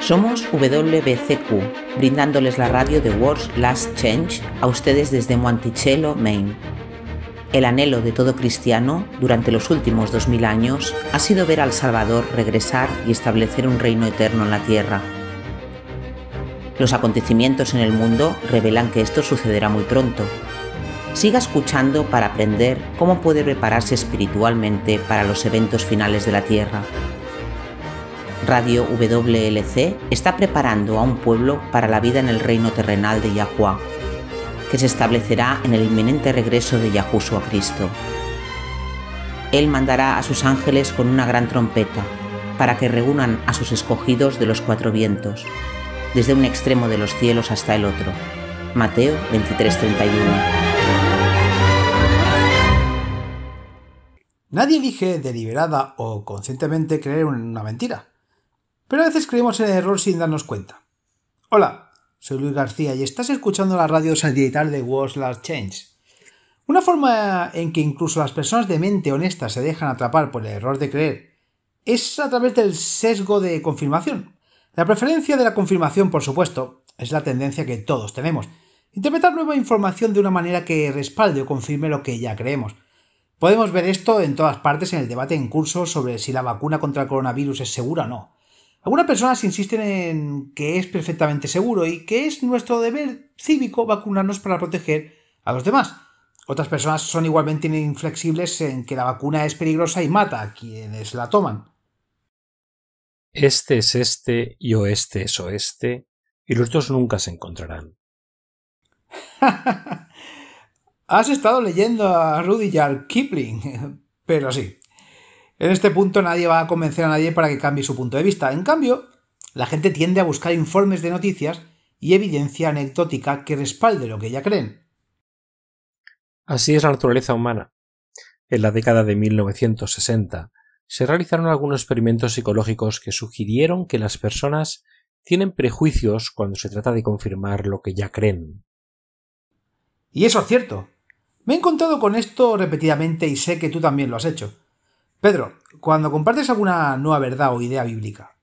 Somos WBCQ, brindándoles la radio de World's Last Change a ustedes desde Monticello, Maine. El anhelo de todo cristiano durante los últimos 2000 años ha sido ver al Salvador regresar y establecer un reino eterno en la tierra. Los acontecimientos en el mundo revelan que esto sucederá muy pronto. Siga escuchando para aprender cómo puede prepararse espiritualmente para los eventos finales de la Tierra. Radio WLC está preparando a un pueblo para la vida en el reino terrenal de Yahua, que se establecerá en el inminente regreso de Yahushua a Cristo. Él mandará a sus ángeles con una gran trompeta, para que reúnan a sus escogidos de los cuatro vientos desde un extremo de los cielos hasta el otro. Mateo 23:31. Nadie elige deliberada o conscientemente creer en una mentira, pero a veces creemos en el error sin darnos cuenta. Hola, soy Luis García y estás escuchando la radio satelital de World's Last Change. Una forma en que incluso las personas de mente honesta se dejan atrapar por el error de creer es a través del sesgo de confirmación. La preferencia de la confirmación, por supuesto, es la tendencia que todos tenemos. Interpretar nueva información de una manera que respalde o confirme lo que ya creemos. Podemos ver esto en todas partes en el debate en curso sobre si la vacuna contra el coronavirus es segura o no. Algunas personas insisten en que es perfectamente seguro y que es nuestro deber cívico vacunarnos para proteger a los demás. Otras personas son igualmente inflexibles en que la vacuna es peligrosa y mata a quienes la toman. Este es este y oeste es oeste, y los dos nunca se encontrarán. Has estado leyendo a Rudyard Kipling, pero sí. En este punto nadie va a convencer a nadie para que cambie su punto de vista. En cambio, la gente tiende a buscar informes de noticias y evidencia anecdótica que respalde lo que ya creen. Así es la naturaleza humana. En la década de 1960, se realizaron algunos experimentos psicológicos que sugirieron que las personas tienen prejuicios cuando se trata de confirmar lo que ya creen. Y eso es cierto. Me he encontrado con esto repetidamente y sé que tú también lo has hecho. Pedro, cuando compartes alguna nueva verdad o idea bíblica,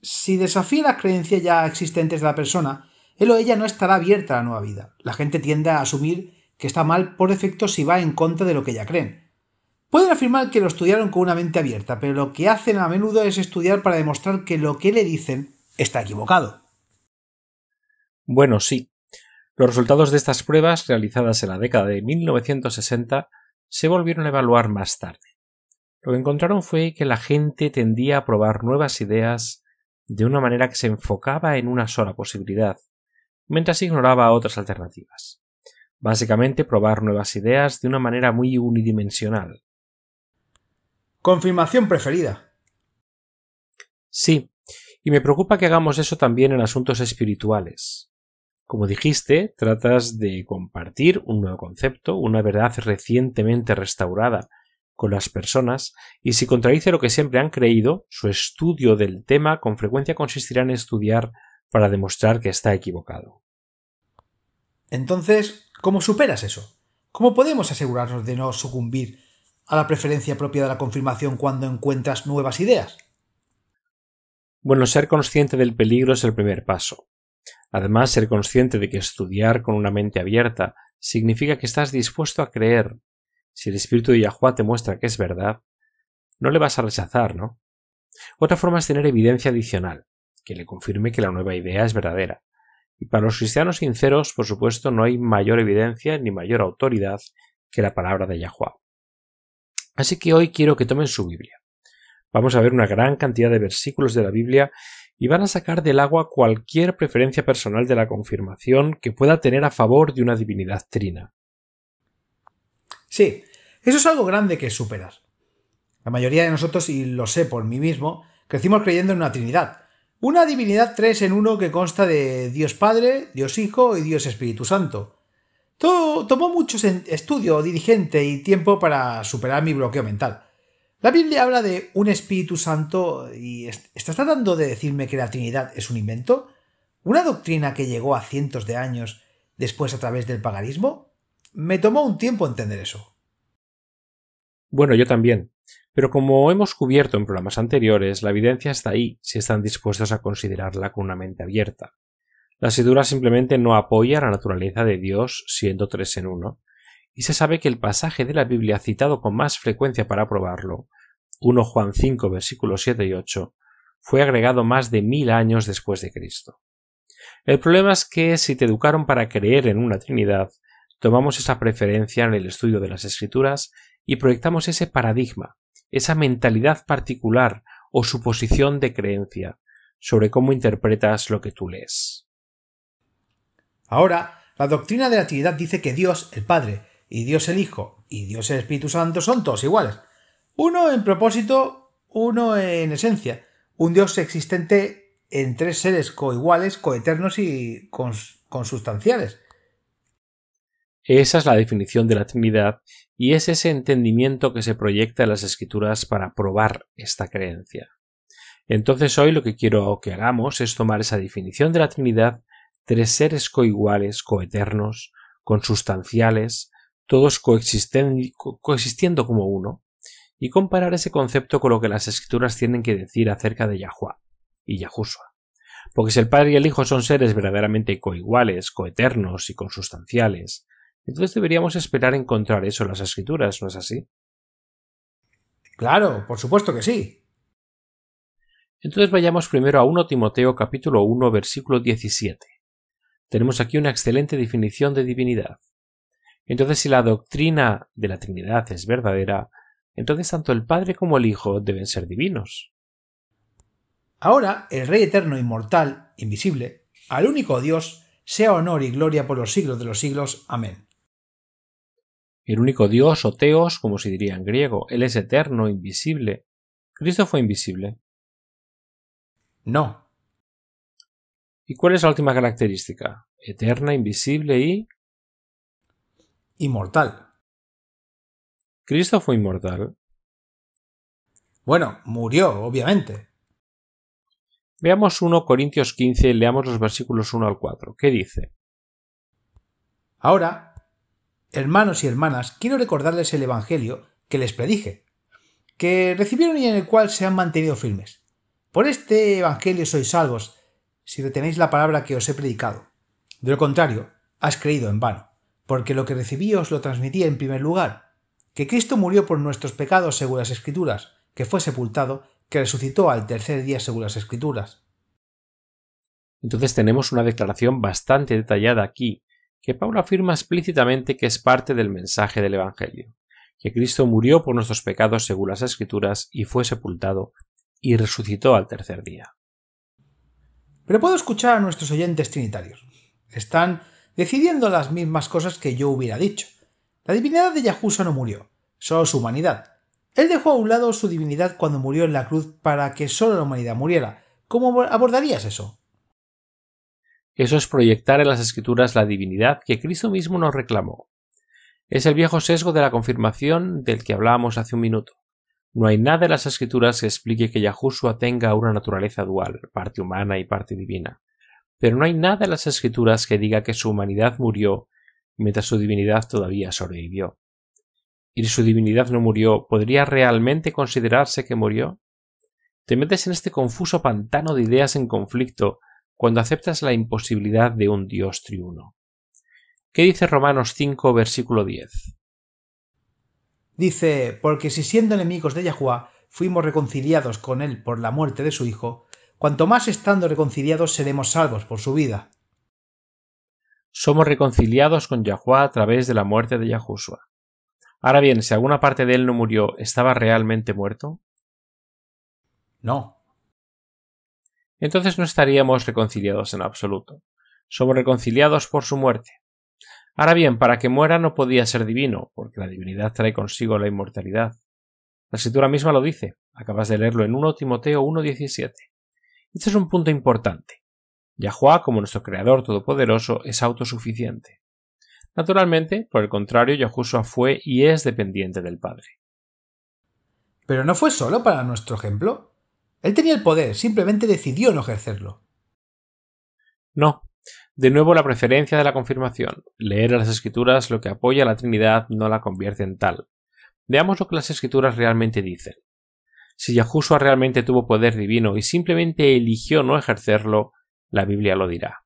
si desafía las creencias ya existentes de la persona, él o ella no estará abierta a la nueva vida. La gente tiende a asumir que está mal por defecto si va en contra de lo que ya creen. Pueden afirmar que lo estudiaron con una mente abierta, pero lo que hacen a menudo es estudiar para demostrar que lo que le dicen está equivocado. Bueno, sí. Los resultados de estas pruebas, realizadas en la década de 1960, se volvieron a evaluar más tarde. Lo que encontraron fue que la gente tendía a probar nuevas ideas de una manera que se enfocaba en una sola posibilidad, mientras ignoraba otras alternativas. Básicamente probar nuevas ideas de una manera muy unidimensional, Confirmación preferida. Sí, y me preocupa que hagamos eso también en asuntos espirituales. Como dijiste, tratas de compartir un nuevo concepto, una verdad recientemente restaurada con las personas, y si contradice lo que siempre han creído, su estudio del tema con frecuencia consistirá en estudiar para demostrar que está equivocado. Entonces, ¿cómo superas eso? ¿Cómo podemos asegurarnos de no sucumbir a la preferencia propia de la confirmación cuando encuentras nuevas ideas? Bueno, ser consciente del peligro es el primer paso. Además, ser consciente de que estudiar con una mente abierta significa que estás dispuesto a creer. Si el espíritu de Yahua te muestra que es verdad, no le vas a rechazar, ¿no? Otra forma es tener evidencia adicional, que le confirme que la nueva idea es verdadera. Y para los cristianos sinceros, por supuesto, no hay mayor evidencia ni mayor autoridad que la palabra de Yahua. Así que hoy quiero que tomen su Biblia. Vamos a ver una gran cantidad de versículos de la Biblia y van a sacar del agua cualquier preferencia personal de la confirmación que pueda tener a favor de una divinidad trina. Sí, eso es algo grande que superas. La mayoría de nosotros, y lo sé por mí mismo, crecimos creyendo en una Trinidad. Una divinidad tres en uno que consta de Dios Padre, Dios Hijo y Dios Espíritu Santo. Todo, tomó mucho estudio dirigente y tiempo para superar mi bloqueo mental. La Biblia habla de un Espíritu Santo y ¿estás tratando de decirme que la Trinidad es un invento? ¿Una doctrina que llegó a cientos de años después a través del paganismo? Me tomó un tiempo entender eso. Bueno, yo también. Pero como hemos cubierto en programas anteriores, la evidencia está ahí si están dispuestos a considerarla con una mente abierta. La escritura simplemente no apoya la naturaleza de Dios siendo tres en uno, y se sabe que el pasaje de la Biblia citado con más frecuencia para probarlo, 1 Juan 5 versículos 7 y 8, fue agregado más de mil años después de Cristo. El problema es que si te educaron para creer en una Trinidad, tomamos esa preferencia en el estudio de las Escrituras y proyectamos ese paradigma, esa mentalidad particular o suposición de creencia sobre cómo interpretas lo que tú lees. Ahora, la doctrina de la Trinidad dice que Dios, el Padre, y Dios el Hijo, y Dios el Espíritu Santo son todos iguales. Uno en propósito, uno en esencia. Un Dios existente en tres seres coiguales, coeternos y consustanciales. Esa es la definición de la Trinidad y es ese entendimiento que se proyecta en las Escrituras para probar esta creencia. Entonces hoy lo que quiero que hagamos es tomar esa definición de la Trinidad tres seres coiguales, coeternos, consustanciales, todos coexistiendo como uno, y comparar ese concepto con lo que las escrituras tienen que decir acerca de Yahuwah y Yahushua. Porque si el Padre y el Hijo son seres verdaderamente coiguales, coeternos y consustanciales, entonces deberíamos esperar encontrar eso en las escrituras, ¿no es así? Claro, por supuesto que sí. Entonces vayamos primero a 1 Timoteo capítulo 1 versículo 17 tenemos aquí una excelente definición de divinidad. Entonces, si la doctrina de la Trinidad es verdadera, entonces tanto el Padre como el Hijo deben ser divinos. Ahora, el Rey eterno, inmortal, invisible, al único Dios, sea honor y gloria por los siglos de los siglos. Amén. El único Dios, o Teos, como se diría en griego, Él es eterno, invisible. Cristo fue invisible. No, ¿Y cuál es la última característica? Eterna, invisible y... Inmortal. Cristo fue inmortal. Bueno, murió, obviamente. Veamos 1 Corintios 15 y leamos los versículos 1 al 4. ¿Qué dice? Ahora, hermanos y hermanas, quiero recordarles el Evangelio que les predije, que recibieron y en el cual se han mantenido firmes. Por este Evangelio sois salvos, si retenéis la palabra que os he predicado. De lo contrario, has creído en vano, porque lo que recibí os lo transmití en primer lugar, que Cristo murió por nuestros pecados según las Escrituras, que fue sepultado, que resucitó al tercer día según las Escrituras. Entonces tenemos una declaración bastante detallada aquí, que Pablo afirma explícitamente que es parte del mensaje del Evangelio, que Cristo murió por nuestros pecados según las Escrituras y fue sepultado y resucitó al tercer día. Pero puedo escuchar a nuestros oyentes trinitarios. Están decidiendo las mismas cosas que yo hubiera dicho. La divinidad de Yahusa no murió, solo su humanidad. Él dejó a un lado su divinidad cuando murió en la cruz para que solo la humanidad muriera. ¿Cómo abordarías eso? Eso es proyectar en las escrituras la divinidad que Cristo mismo nos reclamó. Es el viejo sesgo de la confirmación del que hablábamos hace un minuto. No hay nada en las escrituras que explique que Yahushua tenga una naturaleza dual, parte humana y parte divina. Pero no hay nada en las escrituras que diga que su humanidad murió mientras su divinidad todavía sobrevivió. ¿Y si su divinidad no murió, podría realmente considerarse que murió? Te metes en este confuso pantano de ideas en conflicto cuando aceptas la imposibilidad de un Dios triuno. ¿Qué dice Romanos 5, versículo 10? Dice, porque si siendo enemigos de Yahua fuimos reconciliados con él por la muerte de su Hijo, cuanto más estando reconciliados seremos salvos por su vida. Somos reconciliados con Yahua a través de la muerte de Yahushua. Ahora bien, si alguna parte de él no murió, ¿estaba realmente muerto? No. Entonces no estaríamos reconciliados en absoluto. Somos reconciliados por su muerte. Ahora bien, para que muera no podía ser divino, porque la divinidad trae consigo la inmortalidad. La escritura misma lo dice, acabas de leerlo en 1 Timoteo 1.17. Este es un punto importante. Yahua, como nuestro Creador Todopoderoso, es autosuficiente. Naturalmente, por el contrario, Yahushua fue y es dependiente del Padre. Pero no fue solo para nuestro ejemplo. Él tenía el poder, simplemente decidió no ejercerlo. No, de nuevo la preferencia de la confirmación. Leer a las escrituras lo que apoya a la Trinidad no la convierte en tal. Veamos lo que las escrituras realmente dicen. Si Yahushua realmente tuvo poder divino y simplemente eligió no ejercerlo, la Biblia lo dirá.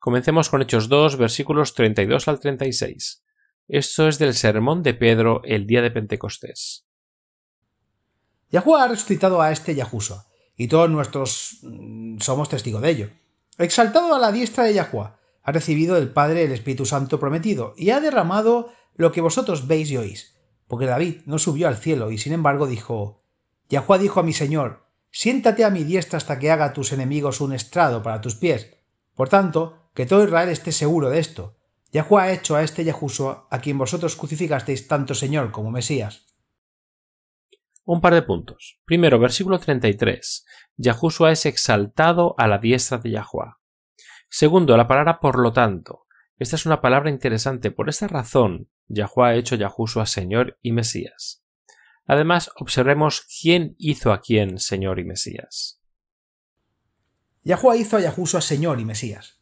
Comencemos con Hechos 2, versículos 32 al 36. Esto es del sermón de Pedro el día de Pentecostés. Yahushua ha resucitado a este Yahushua, y todos nuestros mm, somos testigos de ello. Exaltado a la diestra de yahua ha recibido del Padre el Espíritu Santo prometido y ha derramado lo que vosotros veis y oís. Porque David no subió al cielo y sin embargo dijo, yahua dijo a mi Señor, siéntate a mi diestra hasta que haga tus enemigos un estrado para tus pies. Por tanto, que todo Israel esté seguro de esto. Yahua ha hecho a este Yahushua a quien vosotros crucificasteis tanto Señor como Mesías. Un par de puntos. Primero, versículo 33. Yahushua es exaltado a la diestra de Yahuá, Segundo, la palabra por lo tanto. Esta es una palabra interesante. Por esta razón, Yahua ha hecho Yahushua Señor y Mesías. Además, observemos quién hizo a quién Señor y Mesías. Yahuá hizo a Yahushua Señor y Mesías.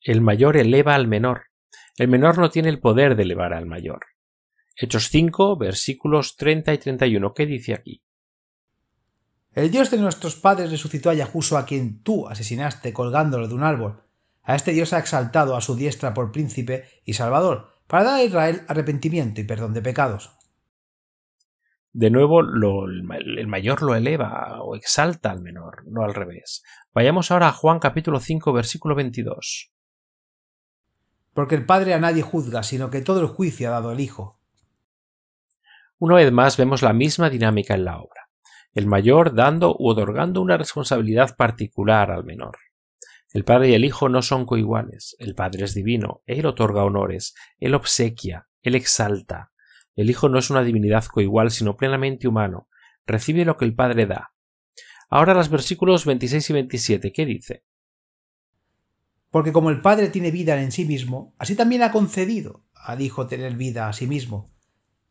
El mayor eleva al menor. El menor no tiene el poder de elevar al mayor. Hechos 5, versículos 30 y 31. ¿Qué dice aquí? El Dios de nuestros padres resucitó a Yahuso, a quien tú asesinaste colgándolo de un árbol. A este Dios ha exaltado a su diestra por príncipe y salvador, para dar a Israel arrepentimiento y perdón de pecados. De nuevo, el mayor lo eleva o exalta al menor, no al revés. Vayamos ahora a Juan capítulo 5, versículo 22. Porque el Padre a nadie juzga, sino que todo el juicio ha dado el Hijo. Una vez más vemos la misma dinámica en la obra, el mayor dando u otorgando una responsabilidad particular al menor. El padre y el hijo no son coiguales, el padre es divino, él otorga honores, él obsequia, él exalta. El hijo no es una divinidad coigual, sino plenamente humano, recibe lo que el padre da. Ahora los versículos 26 y 27, ¿qué dice? Porque como el Padre tiene vida en sí mismo, así también ha concedido al Hijo tener vida a sí mismo,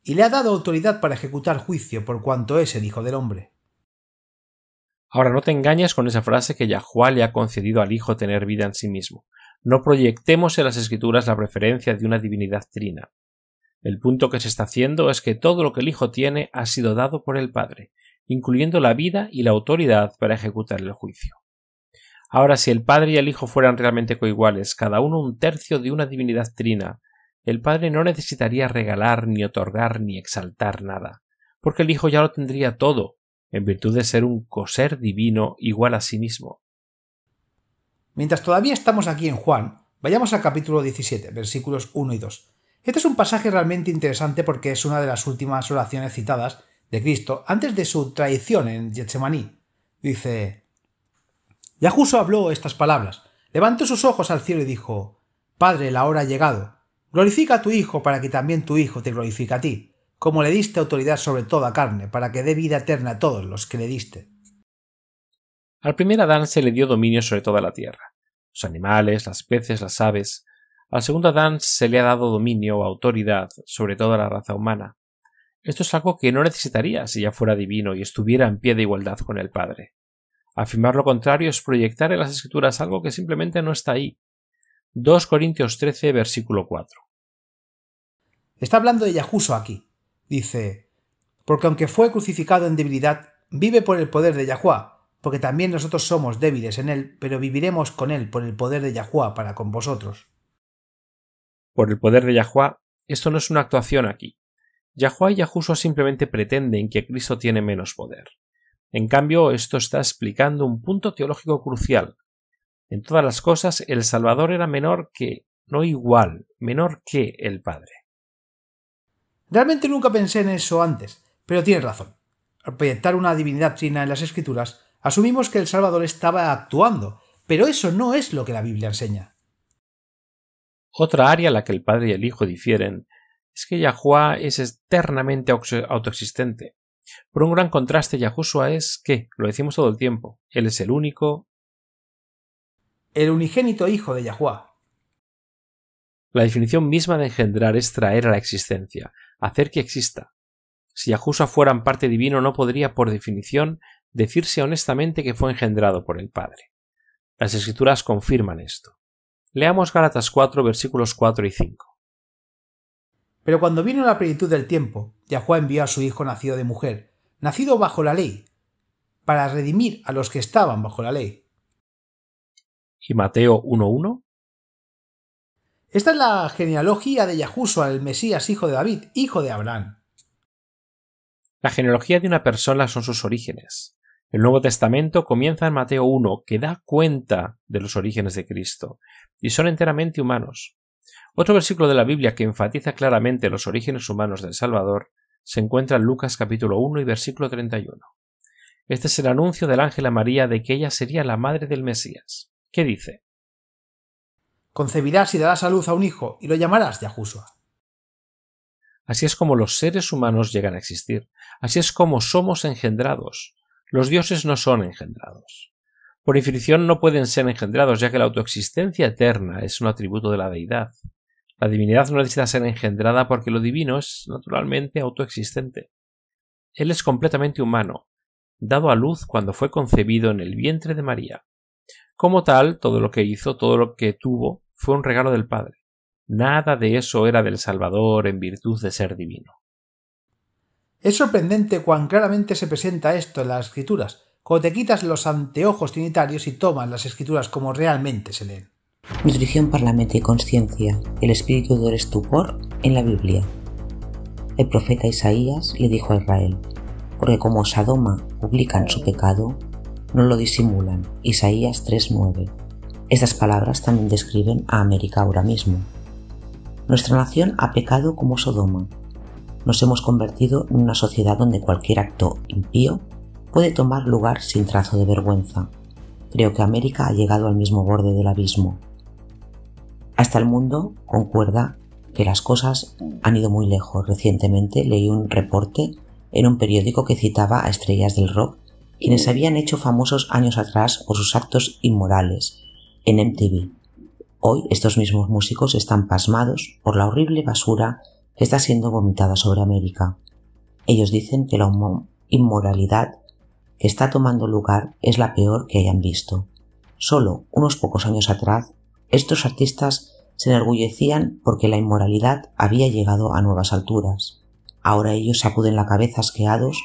y le ha dado autoridad para ejecutar juicio por cuanto es el Hijo del Hombre. Ahora no te engañes con esa frase que Yahuá le ha concedido al Hijo tener vida en sí mismo. No proyectemos en las Escrituras la preferencia de una divinidad trina. El punto que se está haciendo es que todo lo que el Hijo tiene ha sido dado por el Padre, incluyendo la vida y la autoridad para ejecutar el juicio. Ahora, si el Padre y el Hijo fueran realmente coiguales, cada uno un tercio de una divinidad trina, el Padre no necesitaría regalar, ni otorgar, ni exaltar nada, porque el Hijo ya lo tendría todo, en virtud de ser un coser divino igual a sí mismo. Mientras todavía estamos aquí en Juan, vayamos al capítulo 17, versículos 1 y 2. Este es un pasaje realmente interesante porque es una de las últimas oraciones citadas de Cristo antes de su traición en Getsemaní. Dice: Yahuso habló estas palabras, levantó sus ojos al cielo y dijo: Padre, la hora ha llegado Glorifica a tu Hijo para que también tu Hijo te glorifique a ti, como le diste autoridad sobre toda carne, para que dé vida eterna a todos los que le diste. Al primer Adán se le dio dominio sobre toda la tierra, los animales, las peces, las aves. Al segundo Adán se le ha dado dominio o autoridad sobre toda la raza humana. Esto es algo que no necesitaría si ya fuera divino y estuviera en pie de igualdad con el Padre. Afirmar lo contrario es proyectar en las Escrituras algo que simplemente no está ahí. 2 Corintios 13, versículo 4. Está hablando de Yahuso aquí. Dice, porque aunque fue crucificado en debilidad, vive por el poder de Yahuá, porque también nosotros somos débiles en él, pero viviremos con él por el poder de Yahuá para con vosotros. Por el poder de Yahuá, esto no es una actuación aquí. Yahuá y Yahushua simplemente pretenden que Cristo tiene menos poder. En cambio, esto está explicando un punto teológico crucial. En todas las cosas, el Salvador era menor que, no igual, menor que el Padre. Realmente nunca pensé en eso antes, pero tienes razón. Al proyectar una divinidad china en las escrituras, asumimos que el Salvador estaba actuando, pero eso no es lo que la Biblia enseña. Otra área en la que el Padre y el Hijo difieren es que Yahuá es eternamente autoexistente. Por un gran contraste, Yahushua es que, lo decimos todo el tiempo, Él es el único. El unigénito Hijo de Yahuá. La definición misma de engendrar es traer a la existencia, hacer que exista. Si fuera fueran parte divino no podría, por definición, decirse honestamente que fue engendrado por el Padre. Las Escrituras confirman esto. Leamos Gálatas 4, versículos 4 y 5. Pero cuando vino la plenitud del tiempo, Yahuá envió a su hijo nacido de mujer, nacido bajo la ley, para redimir a los que estaban bajo la ley. Y Mateo esta es la genealogía de Yahuso, el Mesías, hijo de David, hijo de Abraham. La genealogía de una persona son sus orígenes. El Nuevo Testamento comienza en Mateo 1, que da cuenta de los orígenes de Cristo, y son enteramente humanos. Otro versículo de la Biblia que enfatiza claramente los orígenes humanos del Salvador se encuentra en Lucas capítulo 1 y versículo 31. Este es el anuncio del ángel a María de que ella sería la madre del Mesías. ¿Qué dice? concebirás y darás a luz a un hijo, y lo llamarás Yahushua. Así es como los seres humanos llegan a existir, así es como somos engendrados. Los dioses no son engendrados. Por infinición no pueden ser engendrados, ya que la autoexistencia eterna es un atributo de la deidad. La divinidad no necesita ser engendrada porque lo divino es naturalmente autoexistente. Él es completamente humano, dado a luz cuando fue concebido en el vientre de María. Como tal, todo lo que hizo, todo lo que tuvo, fue un regalo del Padre. Nada de eso era del Salvador en virtud de ser divino. Es sorprendente cuán claramente se presenta esto en las escrituras, cuando te quitas los anteojos trinitarios y tomas las escrituras como realmente se leen. Nutrición para la mente y conciencia, el espíritu del estupor en la Biblia. El profeta Isaías le dijo a Israel, porque como Sadoma publican su pecado, no lo disimulan. Isaías 3.9 estas palabras también describen a América ahora mismo. Nuestra nación ha pecado como Sodoma. Nos hemos convertido en una sociedad donde cualquier acto impío puede tomar lugar sin trazo de vergüenza. Creo que América ha llegado al mismo borde del abismo. Hasta el mundo concuerda que las cosas han ido muy lejos. Recientemente leí un reporte en un periódico que citaba a estrellas del rock, quienes habían hecho famosos años atrás por sus actos inmorales, en MTV. Hoy estos mismos músicos están pasmados por la horrible basura que está siendo vomitada sobre América. Ellos dicen que la inmoralidad que está tomando lugar es la peor que hayan visto. Solo unos pocos años atrás, estos artistas se enorgullecían porque la inmoralidad había llegado a nuevas alturas. Ahora ellos sacuden la cabeza asqueados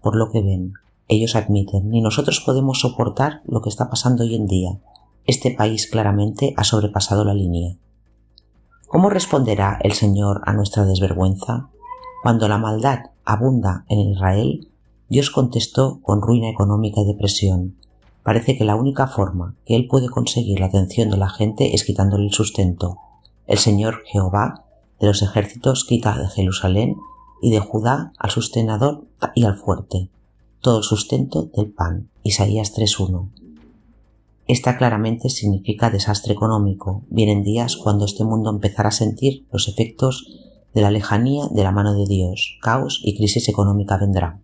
por lo que ven. Ellos admiten, ni nosotros podemos soportar lo que está pasando hoy en día, este país claramente ha sobrepasado la línea. ¿Cómo responderá el Señor a nuestra desvergüenza? Cuando la maldad abunda en Israel, Dios contestó con ruina económica y depresión. Parece que la única forma que Él puede conseguir la atención de la gente es quitándole el sustento. El Señor Jehová de los ejércitos quita de Jerusalén y de Judá al sustenador y al fuerte, todo el sustento del pan. Isaías 3.1. Esta claramente significa desastre económico. Vienen días cuando este mundo empezará a sentir los efectos de la lejanía de la mano de Dios. Caos y crisis económica vendrá.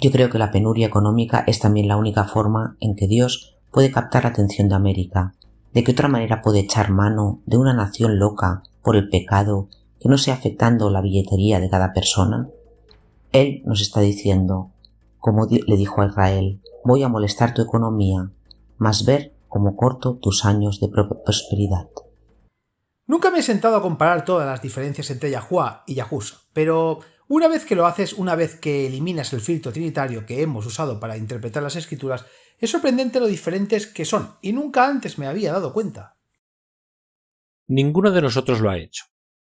Yo creo que la penuria económica es también la única forma en que Dios puede captar la atención de América. ¿De qué otra manera puede echar mano de una nación loca por el pecado que no sea afectando la billetería de cada persona? Él nos está diciendo, como le dijo a Israel, voy a molestar tu economía, mas ver como corto tus años de prosperidad. Nunca me he sentado a comparar todas las diferencias entre Yahua y Yahusa, pero una vez que lo haces, una vez que eliminas el filtro trinitario que hemos usado para interpretar las escrituras, es sorprendente lo diferentes que son, y nunca antes me había dado cuenta. Ninguno de nosotros lo ha hecho,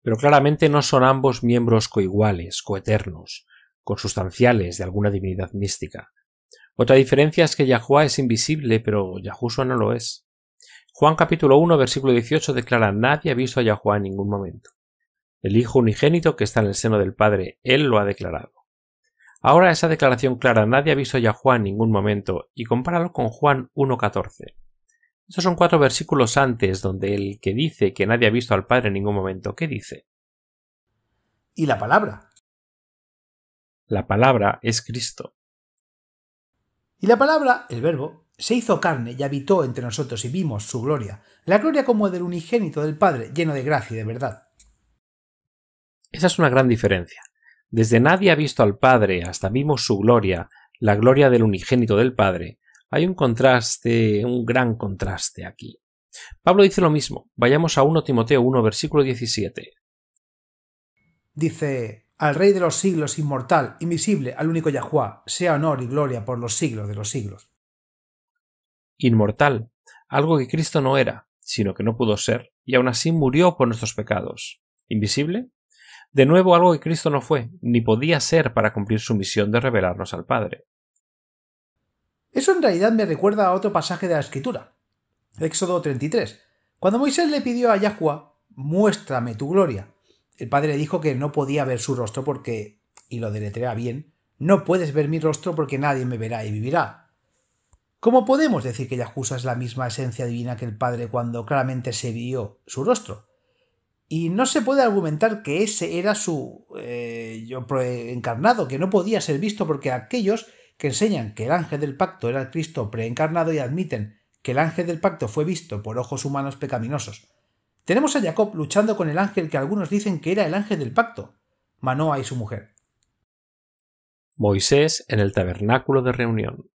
pero claramente no son ambos miembros coiguales, coeternos, consustanciales de alguna divinidad mística. Otra diferencia es que Yahúa es invisible, pero Yahushua no lo es. Juan capítulo 1, versículo 18 declara Nadie ha visto a Yahúa en ningún momento. El Hijo unigénito que está en el seno del Padre, Él lo ha declarado. Ahora esa declaración clara Nadie ha visto a Yahúa en ningún momento y compáralo con Juan 1.14. Estos son cuatro versículos antes donde el que dice que nadie ha visto al Padre en ningún momento, ¿qué dice? Y la palabra. La palabra es Cristo. Y la palabra, el verbo, se hizo carne y habitó entre nosotros y vimos su gloria, la gloria como del unigénito del Padre, lleno de gracia y de verdad. Esa es una gran diferencia. Desde nadie ha visto al Padre hasta vimos su gloria, la gloria del unigénito del Padre, hay un contraste, un gran contraste aquí. Pablo dice lo mismo. Vayamos a 1 Timoteo 1, versículo 17. Dice, al Rey de los siglos, inmortal, invisible, al único Yahuá, sea honor y gloria por los siglos de los siglos. Inmortal, algo que Cristo no era, sino que no pudo ser, y aún así murió por nuestros pecados. Invisible, de nuevo algo que Cristo no fue, ni podía ser para cumplir su misión de revelarnos al Padre. Eso en realidad me recuerda a otro pasaje de la Escritura, Éxodo 33, cuando Moisés le pidió a Yahuá, muéstrame tu gloria. El padre dijo que no podía ver su rostro porque, y lo deletrea bien, no puedes ver mi rostro porque nadie me verá y vivirá. ¿Cómo podemos decir que Yahusa es la misma esencia divina que el Padre cuando claramente se vio su rostro? Y no se puede argumentar que ese era su eh, yo preencarnado, que no podía ser visto porque aquellos que enseñan que el ángel del pacto era el Cristo preencarnado y admiten que el ángel del pacto fue visto por ojos humanos pecaminosos, tenemos a Jacob luchando con el ángel que algunos dicen que era el ángel del pacto, Manoa y su mujer. Moisés en el tabernáculo de reunión.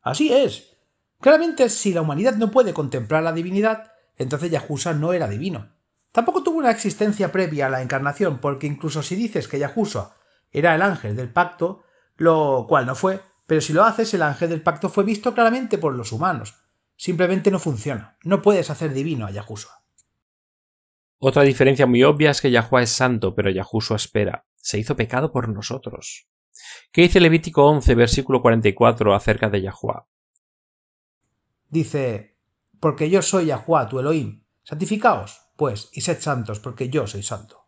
Así es. Claramente, si la humanidad no puede contemplar la divinidad, entonces Yahusa no era divino. Tampoco tuvo una existencia previa a la encarnación, porque incluso si dices que Yahusa era el ángel del pacto, lo cual no fue, pero si lo haces, el ángel del pacto fue visto claramente por los humanos, Simplemente no funciona. No puedes hacer divino a Yahushua. Otra diferencia muy obvia es que Yahua es santo, pero Yahushua espera. Se hizo pecado por nosotros. ¿Qué dice Levítico 11, versículo 44 acerca de Yahua? Dice, porque yo soy Yahua, tu Elohim. Santificaos, pues, y sed santos, porque yo soy santo.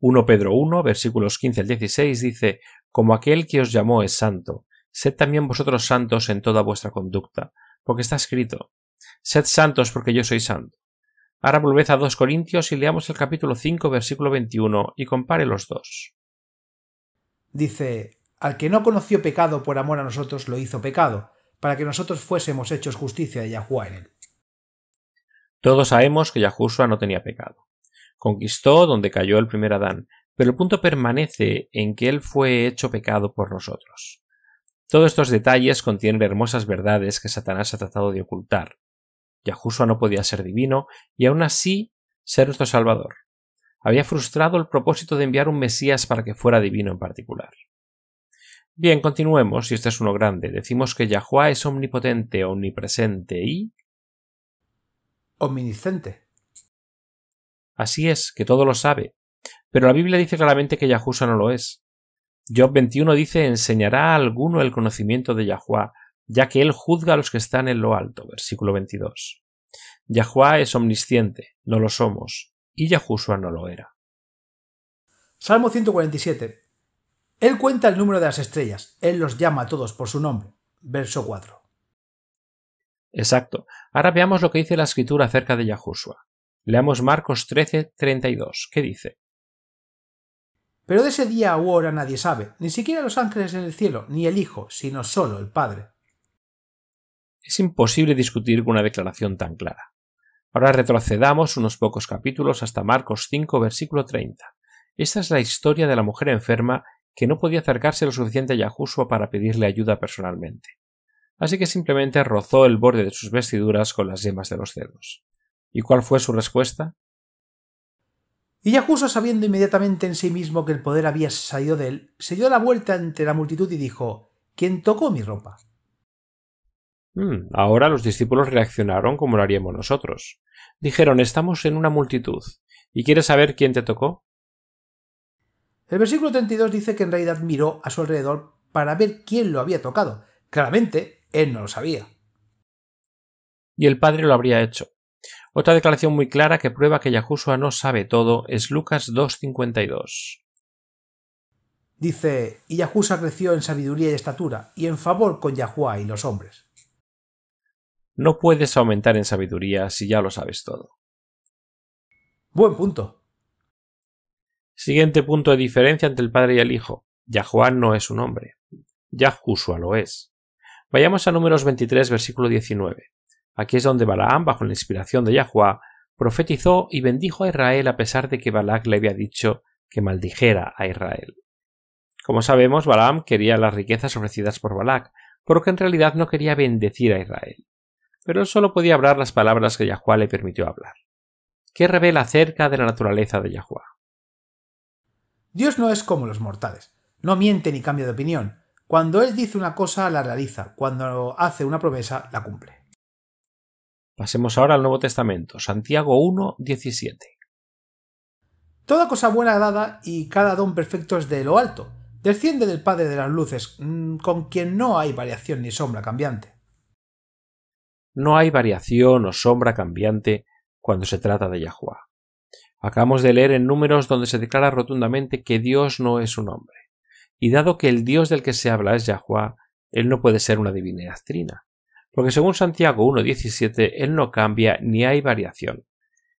1 Pedro 1, versículos 15 al 16 dice, Como aquel que os llamó es santo, sed también vosotros santos en toda vuestra conducta, porque está escrito, Sed santos porque yo soy santo. Ahora volved a 2 Corintios y leamos el capítulo 5, versículo 21, y compare los dos. Dice, Al que no conoció pecado por amor a nosotros, lo hizo pecado, para que nosotros fuésemos hechos justicia de Yahuwah en él. Todos sabemos que Yahushua no tenía pecado. Conquistó donde cayó el primer Adán, pero el punto permanece en que él fue hecho pecado por nosotros. Todos estos detalles contienen hermosas verdades que Satanás ha tratado de ocultar. Yahushua no podía ser divino y aún así ser nuestro Salvador. Había frustrado el propósito de enviar un Mesías para que fuera divino en particular. Bien, continuemos, y este es uno grande. Decimos que Yahua es omnipotente, omnipresente y. omnisciente. Así es, que todo lo sabe. Pero la Biblia dice claramente que Yahushua no lo es. Job 21 dice, enseñará a alguno el conocimiento de Yahuá, ya que él juzga a los que están en lo alto. Versículo 22. Yahuá es omnisciente, no lo somos, y Yahushua no lo era. Salmo 147. Él cuenta el número de las estrellas, él los llama a todos por su nombre. Verso 4. Exacto. Ahora veamos lo que dice la escritura acerca de Yahushua. Leamos Marcos 13, 32, ¿Qué dice, pero de ese día u hora nadie sabe, ni siquiera los ángeles en el cielo, ni el Hijo, sino solo el Padre. Es imposible discutir con una declaración tan clara. Ahora retrocedamos unos pocos capítulos hasta Marcos 5, versículo 30. Esta es la historia de la mujer enferma que no podía acercarse lo suficiente a Yahushua para pedirle ayuda personalmente. Así que simplemente rozó el borde de sus vestiduras con las yemas de los dedos. ¿Y cuál fue su respuesta? Y Yacuso, sabiendo inmediatamente en sí mismo que el poder había salido de él, se dio la vuelta entre la multitud y dijo ¿Quién tocó mi ropa? Hmm, ahora los discípulos reaccionaron como lo haríamos nosotros. Dijeron estamos en una multitud. ¿Y quieres saber quién te tocó? El versículo 32 dice que en realidad miró a su alrededor para ver quién lo había tocado. Claramente, él no lo sabía. Y el padre lo habría hecho. Otra declaración muy clara que prueba que Yahushua no sabe todo es Lucas 2.52. Dice, y Yahushua creció en sabiduría y estatura, y en favor con Yahuá y los hombres. No puedes aumentar en sabiduría si ya lo sabes todo. Buen punto. Siguiente punto de diferencia entre el padre y el hijo. Yahuá no es un hombre. Yahushua lo es. Vayamos a números 23, versículo 19. Aquí es donde Balaam, bajo la inspiración de Yahuá profetizó y bendijo a Israel a pesar de que Balac le había dicho que maldijera a Israel. Como sabemos, Balaam quería las riquezas ofrecidas por Balac, porque en realidad no quería bendecir a Israel. Pero él solo podía hablar las palabras que Yahuá le permitió hablar. ¿Qué revela acerca de la naturaleza de Yahuá Dios no es como los mortales. No miente ni cambia de opinión. Cuando Él dice una cosa, la realiza. Cuando hace una promesa, la cumple. Pasemos ahora al Nuevo Testamento, Santiago 1, 17. Toda cosa buena dada y cada don perfecto es de lo alto. Desciende del Padre de las Luces, mm, con quien no hay variación ni sombra cambiante. No hay variación o sombra cambiante cuando se trata de Yahuwah. Acabamos de leer en números donde se declara rotundamente que Dios no es un hombre. Y dado que el Dios del que se habla es Yahuwah, él no puede ser una divina trina porque según Santiago 1.17 él no cambia ni hay variación,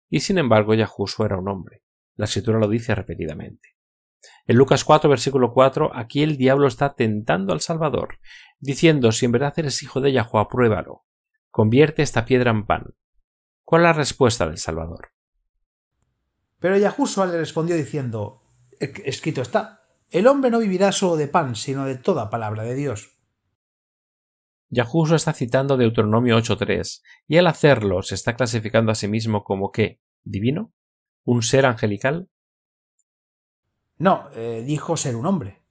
y sin embargo Yajuso era un hombre. La escritura lo dice repetidamente. En Lucas 4, versículo 4, aquí el diablo está tentando al Salvador, diciendo, si en verdad eres hijo de Yahweh, pruébalo. Convierte esta piedra en pan. ¿Cuál es la respuesta del Salvador? Pero Yahushua le respondió diciendo, e-, escrito está, el hombre no vivirá solo de pan, sino de toda palabra de Dios lo está citando Deuteronomio 8.3, y al hacerlo se está clasificando a sí mismo como qué? ¿Divino? ¿Un ser angelical? No, eh, dijo ser un hombre.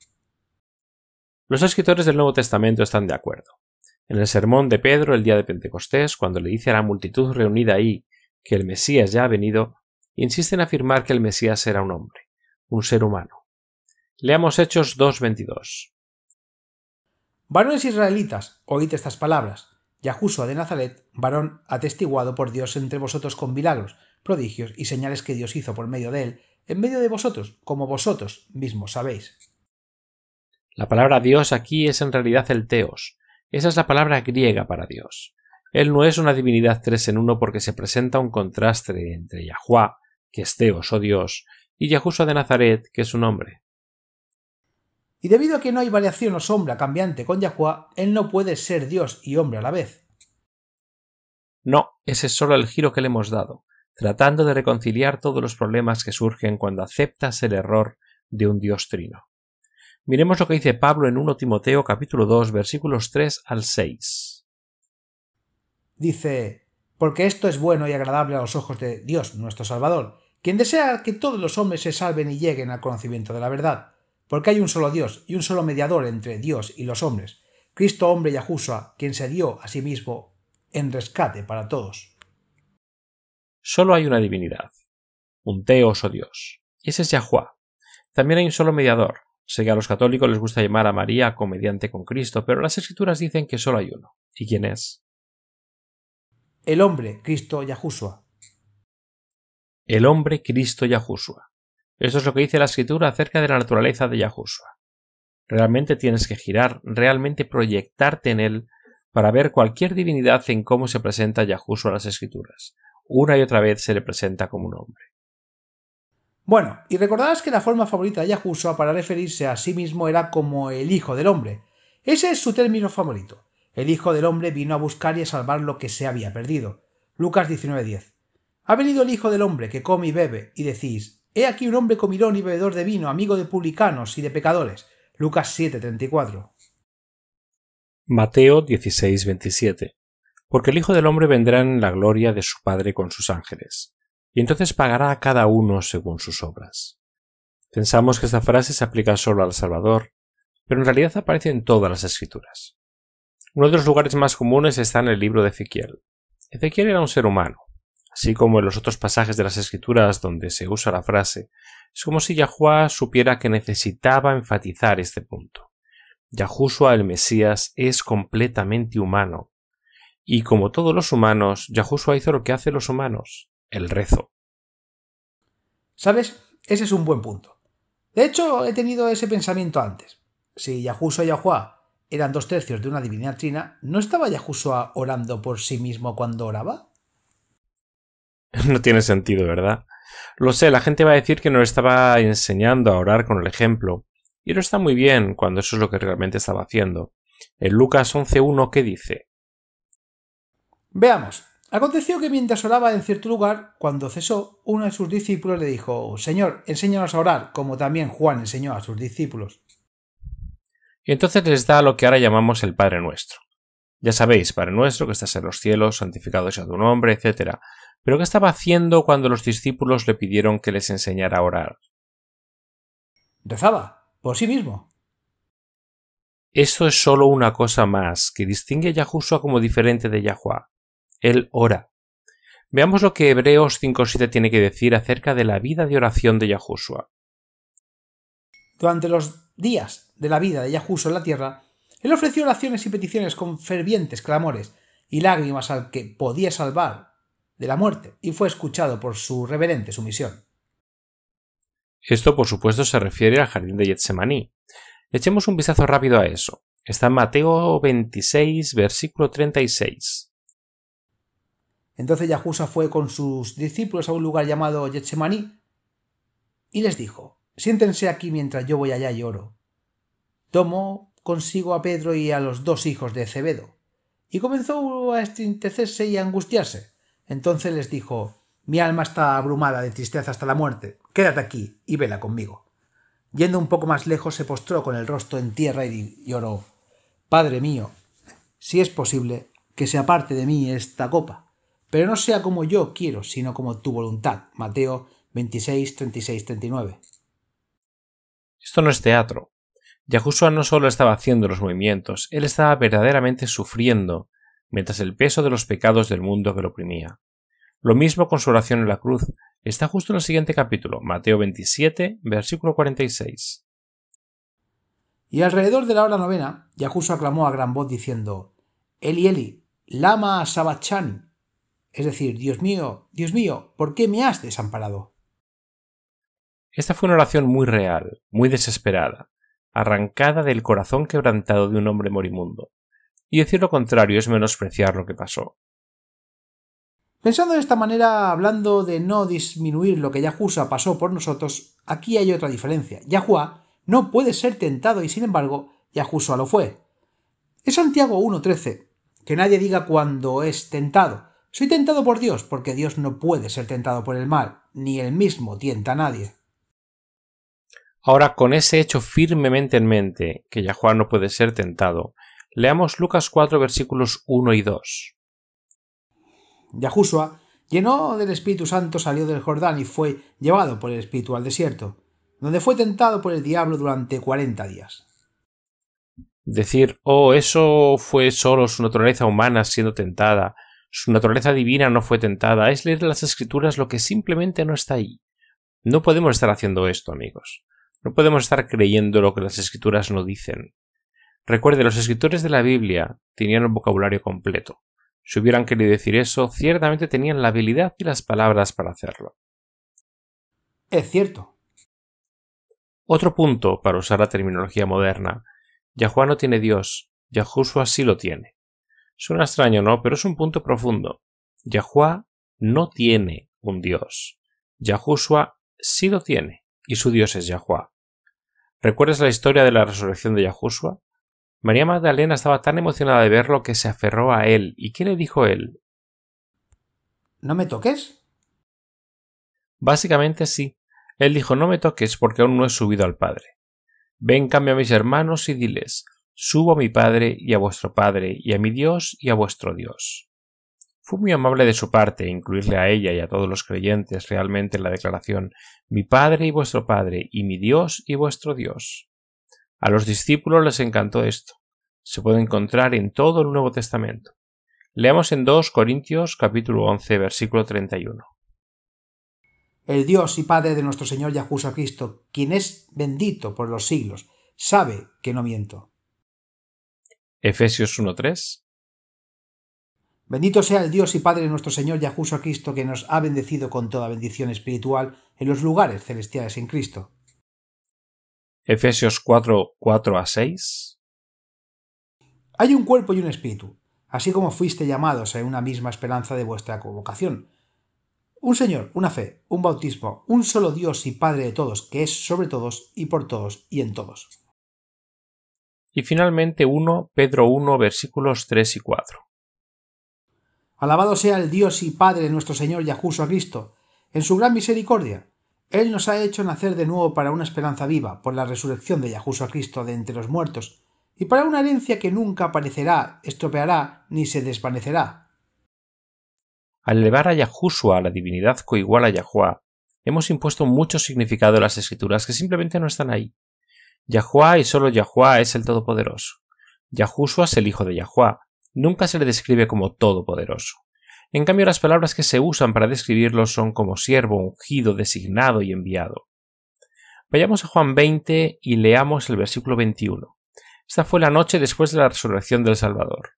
Los escritores del Nuevo Testamento están de acuerdo. En el sermón de Pedro el día de Pentecostés, cuando le dice a la multitud reunida ahí que el Mesías ya ha venido, insiste en afirmar que el Mesías era un hombre, un ser humano. Leamos Hechos 2.22. Varones israelitas, oíd estas palabras. Yahushua de Nazaret, varón atestiguado por Dios entre vosotros con milagros, prodigios y señales que Dios hizo por medio de él, en medio de vosotros, como vosotros mismos sabéis. La palabra Dios aquí es en realidad el Teos. Esa es la palabra griega para Dios. Él no es una divinidad tres en uno porque se presenta un contraste entre Yahuá, que es Teos o Dios, y Yahushua de Nazaret, que es un hombre. Y debido a que no hay variación o sombra cambiante con Yahua, él no puede ser Dios y hombre a la vez. No, ese es solo el giro que le hemos dado, tratando de reconciliar todos los problemas que surgen cuando aceptas el error de un Dios trino. Miremos lo que dice Pablo en 1 Timoteo capítulo 2 versículos 3 al 6. Dice, porque esto es bueno y agradable a los ojos de Dios nuestro Salvador, quien desea que todos los hombres se salven y lleguen al conocimiento de la verdad porque hay un solo Dios y un solo mediador entre Dios y los hombres, Cristo hombre Yahushua, quien se dio a sí mismo en rescate para todos. Solo hay una divinidad, un Teos o Dios, ese es Yahuá. También hay un solo mediador. Sé que a los católicos les gusta llamar a María comediante con Cristo, pero las escrituras dicen que solo hay uno. ¿Y quién es? El hombre, Cristo Yahushua. El hombre, Cristo Yahushua. Eso es lo que dice la escritura acerca de la naturaleza de Yahushua. Realmente tienes que girar, realmente proyectarte en él para ver cualquier divinidad en cómo se presenta Yahushua a las escrituras. Una y otra vez se le presenta como un hombre. Bueno, y recordarás que la forma favorita de Yahushua para referirse a sí mismo era como el Hijo del Hombre. Ese es su término favorito. El Hijo del Hombre vino a buscar y a salvar lo que se había perdido. Lucas 19:10. Ha venido el Hijo del Hombre que come y bebe, y decís, He aquí un hombre comilón y bebedor de vino, amigo de publicanos y de pecadores. Lucas 7:34. Mateo 16:27. Porque el Hijo del Hombre vendrá en la gloria de su Padre con sus ángeles, y entonces pagará a cada uno según sus obras. Pensamos que esta frase se aplica solo al Salvador, pero en realidad aparece en todas las escrituras. Uno de los lugares más comunes está en el libro de Ezequiel. Ezequiel era un ser humano, así como en los otros pasajes de las Escrituras donde se usa la frase, es como si Yahua supiera que necesitaba enfatizar este punto. Yahushua el Mesías es completamente humano, y como todos los humanos, Yahushua hizo lo que hacen los humanos, el rezo. ¿Sabes? Ese es un buen punto. De hecho, he tenido ese pensamiento antes. Si Yahushua y Yahua eran dos tercios de una divinidad trina, ¿no estaba Yahushua orando por sí mismo cuando oraba? no tiene sentido, ¿verdad? Lo sé, la gente va a decir que nos estaba enseñando a orar con el ejemplo, y no está muy bien cuando eso es lo que realmente estaba haciendo. En Lucas 11.1, ¿qué dice? Veamos. Aconteció que mientras oraba en cierto lugar, cuando cesó, uno de sus discípulos le dijo, Señor, enséñanos a orar, como también Juan enseñó a sus discípulos. Y entonces les da lo que ahora llamamos el Padre Nuestro. Ya sabéis, Padre Nuestro, que estás en los cielos, santificado sea tu nombre, etc. Pero ¿qué estaba haciendo cuando los discípulos le pidieron que les enseñara a orar? Rezaba, por sí mismo. Esto es solo una cosa más que distingue a Yahushua como diferente de Yahuá. Él ora. Veamos lo que Hebreos 5.7 tiene que decir acerca de la vida de oración de Yahushua. Durante los días de la vida de Yahushua en la tierra, él ofreció oraciones y peticiones con fervientes clamores y lágrimas al que podía salvar la muerte y fue escuchado por su reverente sumisión. Esto, por supuesto, se refiere al jardín de Getsemaní. Echemos un vistazo rápido a eso. Está en Mateo 26, versículo 36. Entonces Yahusa fue con sus discípulos a un lugar llamado Getsemaní y les dijo: Siéntense aquí mientras yo voy allá y oro. Tomó consigo a Pedro y a los dos hijos de Cebedo y comenzó a estremecerse y a angustiarse. Entonces les dijo, Mi alma está abrumada de tristeza hasta la muerte, quédate aquí y vela conmigo. Yendo un poco más lejos, se postró con el rostro en tierra y lloró, Padre mío, si es posible, que se aparte de mí esta copa, pero no sea como yo quiero, sino como tu voluntad. Mateo 26, 36, 39. Esto no es teatro. Yahushua no solo estaba haciendo los movimientos, él estaba verdaderamente sufriendo mientras el peso de los pecados del mundo que lo oprimía. Lo mismo con su oración en la cruz, está justo en el siguiente capítulo, Mateo 27, versículo 46. Y alrededor de la hora novena, Yacuso aclamó a gran voz diciendo: Eli, Eli, lama sabachán, es decir, Dios mío, Dios mío, ¿por qué me has desamparado? Esta fue una oración muy real, muy desesperada, arrancada del corazón quebrantado de un hombre morimundo y decir lo contrario es menospreciar lo que pasó. Pensando de esta manera, hablando de no disminuir lo que Yahusa pasó por nosotros, aquí hay otra diferencia. Yahua no puede ser tentado y sin embargo, Yahusa lo fue. Es Santiago 1.13. Que nadie diga cuando es tentado. Soy tentado por Dios, porque Dios no puede ser tentado por el mal, ni él mismo tienta a nadie. Ahora, con ese hecho firmemente en mente, que Yahua no puede ser tentado, Leamos Lucas 4 versículos 1 y 2. lleno del Espíritu Santo, salió del Jordán y fue llevado por el Espíritu al desierto, donde fue tentado por el diablo durante cuarenta días. Decir, oh, eso fue solo su naturaleza humana siendo tentada, su naturaleza divina no fue tentada, es leer las escrituras lo que simplemente no está ahí. No podemos estar haciendo esto, amigos. No podemos estar creyendo lo que las escrituras no dicen. Recuerde, los escritores de la Biblia tenían un vocabulario completo. Si hubieran querido decir eso, ciertamente tenían la habilidad y las palabras para hacerlo. Es cierto. Otro punto, para usar la terminología moderna, Yahuá no tiene Dios, Yahushua sí lo tiene. Suena extraño, ¿no? Pero es un punto profundo. Yahua no tiene un Dios. Yahushua sí lo tiene, y su Dios es Yahuwah. ¿Recuerdas la historia de la resurrección de Yahushua? María Magdalena estaba tan emocionada de verlo que se aferró a él. ¿Y qué le dijo él? ¿No me toques? Básicamente sí. Él dijo no me toques porque aún no he subido al Padre. Ven, cambio a mis hermanos y diles subo a mi Padre y a vuestro Padre y a mi Dios y a vuestro Dios. Fue muy amable de su parte incluirle a ella y a todos los creyentes realmente en la declaración mi Padre y vuestro Padre y mi Dios y vuestro Dios. A los discípulos les encantó esto. Se puede encontrar en todo el Nuevo Testamento. Leamos en 2 Corintios capítulo 11 versículo 31. El Dios y Padre de nuestro Señor Cristo, quien es bendito por los siglos, sabe que no miento. Efesios 1:3 Bendito sea el Dios y Padre de nuestro Señor Cristo, que nos ha bendecido con toda bendición espiritual en los lugares celestiales en Cristo. Efesios 4, 4 a 6. Hay un cuerpo y un espíritu, así como fuiste llamados en una misma esperanza de vuestra convocación. Un Señor, una fe, un bautismo, un solo Dios y Padre de todos, que es sobre todos y por todos y en todos. Y finalmente 1 Pedro 1 versículos 3 y 4. Alabado sea el Dios y Padre de nuestro Señor y Cristo, en su gran misericordia él nos ha hecho nacer de nuevo para una esperanza viva, por la resurrección de Yahushua Cristo de entre los muertos, y para una herencia que nunca aparecerá, estropeará ni se desvanecerá. Al elevar a Yahushua a la divinidad coigual a Yahuá, hemos impuesto mucho significado a las escrituras que simplemente no están ahí. Yahuá y solo Yahuá es el Todopoderoso. Yahushua es el hijo de Yahuá, Nunca se le describe como Todopoderoso. En cambio, las palabras que se usan para describirlo son como siervo, ungido, designado y enviado. Vayamos a Juan 20 y leamos el versículo 21. Esta fue la noche después de la resurrección del Salvador.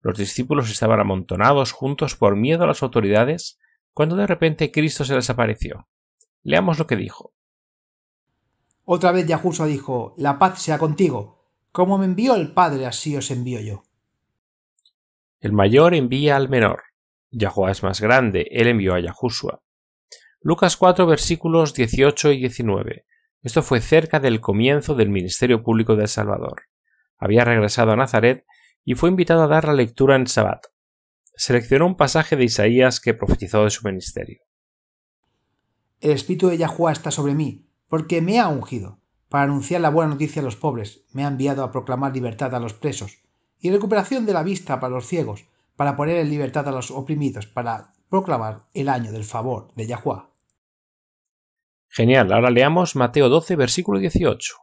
Los discípulos estaban amontonados juntos por miedo a las autoridades cuando de repente Cristo se les apareció. Leamos lo que dijo. Otra vez Yahushua dijo, La paz sea contigo. Como me envió el Padre, así os envío yo. El mayor envía al menor. Yahuwah es más grande, él envió a Yahushua. Lucas 4 versículos 18 y 19. Esto fue cerca del comienzo del ministerio público del Salvador. Había regresado a Nazaret y fue invitado a dar la lectura en Sabbat. Seleccionó un pasaje de Isaías que profetizó de su ministerio. El espíritu de Yahuwah está sobre mí, porque me ha ungido para anunciar la buena noticia a los pobres, me ha enviado a proclamar libertad a los presos y recuperación de la vista para los ciegos, para poner en libertad a los oprimidos, para proclamar el año del favor de Yahuwah. Genial, ahora leamos Mateo 12, versículo 18.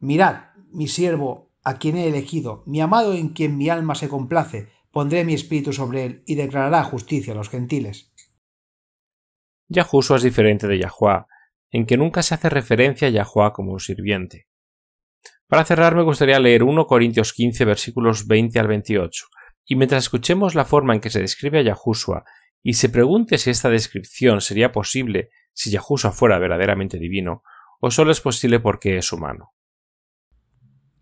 Mirad, mi siervo, a quien he elegido, mi amado en quien mi alma se complace, pondré mi espíritu sobre él y declarará justicia a los gentiles. Yahushua es diferente de Yahuá, en que nunca se hace referencia a Yahuá como un sirviente. Para cerrar me gustaría leer 1 Corintios 15 versículos 20 al 28, y mientras escuchemos la forma en que se describe a Yahushua y se pregunte si esta descripción sería posible si Yahushua fuera verdaderamente divino, o solo es posible porque es humano.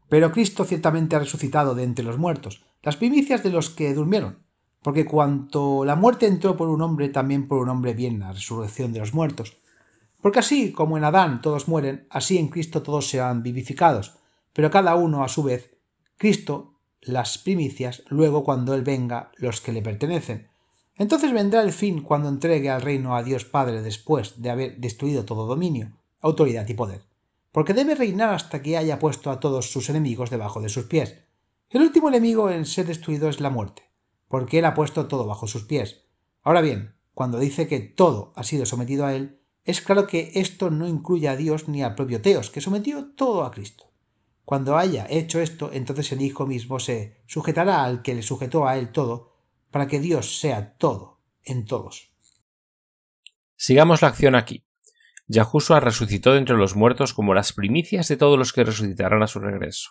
Pero Cristo ciertamente ha resucitado de entre los muertos, las primicias de los que durmieron, porque cuanto la muerte entró por un hombre, también por un hombre viene la resurrección de los muertos. Porque así como en Adán todos mueren, así en Cristo todos sean vivificados, pero cada uno a su vez. Cristo las primicias luego cuando Él venga los que le pertenecen. Entonces vendrá el fin cuando entregue al reino a Dios Padre después de haber destruido todo dominio, autoridad y poder, porque debe reinar hasta que haya puesto a todos sus enemigos debajo de sus pies. El último enemigo en ser destruido es la muerte, porque Él ha puesto todo bajo sus pies. Ahora bien, cuando dice que todo ha sido sometido a Él, es claro que esto no incluye a Dios ni al propio Teos, que sometió todo a Cristo. Cuando haya hecho esto, entonces el Hijo mismo se sujetará al que le sujetó a él todo, para que Dios sea todo en todos. Sigamos la acción aquí. Yahushua resucitó de entre los muertos como las primicias de todos los que resucitarán a su regreso.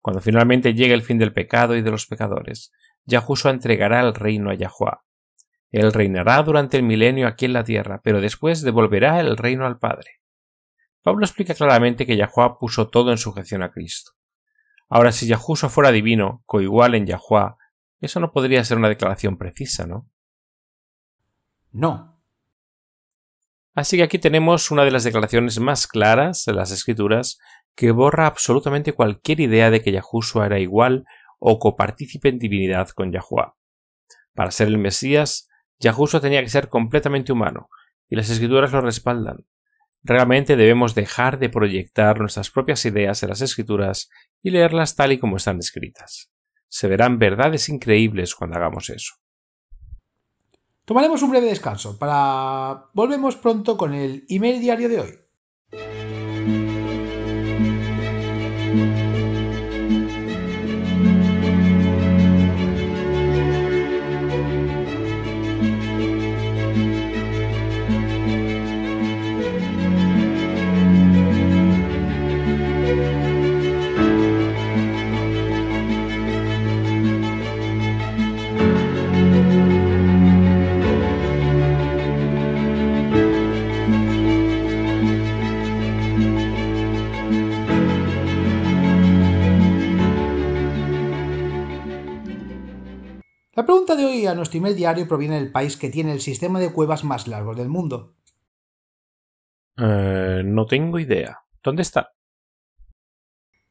Cuando finalmente llegue el fin del pecado y de los pecadores, Yahushua entregará el reino a Yahuá. Él reinará durante el milenio aquí en la tierra, pero después devolverá el reino al Padre. Pablo explica claramente que Yahuá puso todo en sujeción a Cristo. Ahora, si Yahushua fuera divino, coigual en Yahuá, eso no podría ser una declaración precisa, ¿no? No. Así que aquí tenemos una de las declaraciones más claras de las Escrituras que borra absolutamente cualquier idea de que Yahushua era igual o copartícipe en divinidad con Yahuá. Para ser el Mesías, Yahushua tenía que ser completamente humano, y las Escrituras lo respaldan. Realmente debemos dejar de proyectar nuestras propias ideas en las escrituras y leerlas tal y como están escritas. Se verán verdades increíbles cuando hagamos eso. Tomaremos un breve descanso para... Volvemos pronto con el email diario de hoy. La pregunta de hoy a nuestro email diario proviene del país que tiene el sistema de cuevas más largo del mundo. Eh, no tengo idea. ¿Dónde está?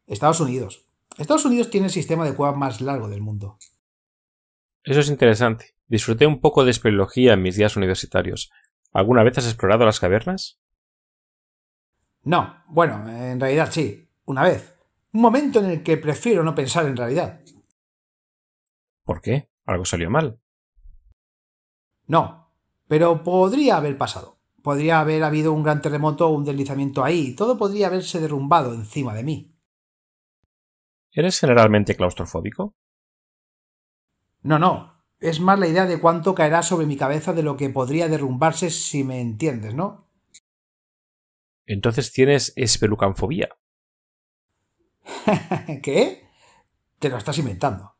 Estados Unidos. Estados Unidos tiene el sistema de cuevas más largo del mundo. Eso es interesante. Disfruté un poco de espeleología en mis días universitarios. ¿Alguna vez has explorado las cavernas? No, bueno, en realidad sí, una vez. Un momento en el que prefiero no pensar en realidad. ¿Por qué? Algo salió mal. No, pero podría haber pasado. Podría haber habido un gran terremoto o un deslizamiento ahí. Todo podría haberse derrumbado encima de mí. ¿Eres generalmente claustrofóbico? No, no. Es más la idea de cuánto caerá sobre mi cabeza de lo que podría derrumbarse si me entiendes, ¿no? Entonces tienes espelucanfobia. ¿Qué? Te lo estás inventando.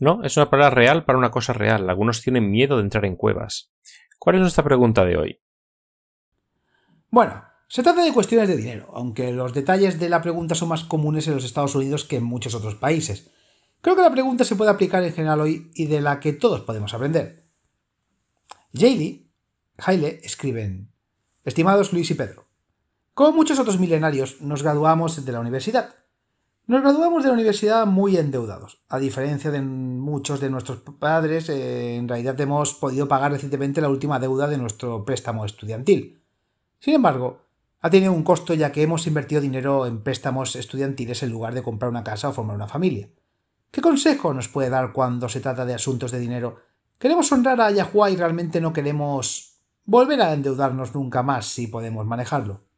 No, es una palabra real para una cosa real. Algunos tienen miedo de entrar en cuevas. ¿Cuál es nuestra pregunta de hoy? Bueno, se trata de cuestiones de dinero, aunque los detalles de la pregunta son más comunes en los Estados Unidos que en muchos otros países. Creo que la pregunta se puede aplicar en general hoy y de la que todos podemos aprender. Jaylee, Haile escriben, Estimados Luis y Pedro, como muchos otros milenarios, nos graduamos de la universidad. Nos graduamos de la universidad muy endeudados. A diferencia de muchos de nuestros padres, eh, en realidad hemos podido pagar recientemente la última deuda de nuestro préstamo estudiantil. Sin embargo, ha tenido un costo ya que hemos invertido dinero en préstamos estudiantiles en lugar de comprar una casa o formar una familia. ¿Qué consejo nos puede dar cuando se trata de asuntos de dinero? Queremos honrar a Yahua y realmente no queremos volver a endeudarnos nunca más si podemos manejarlo.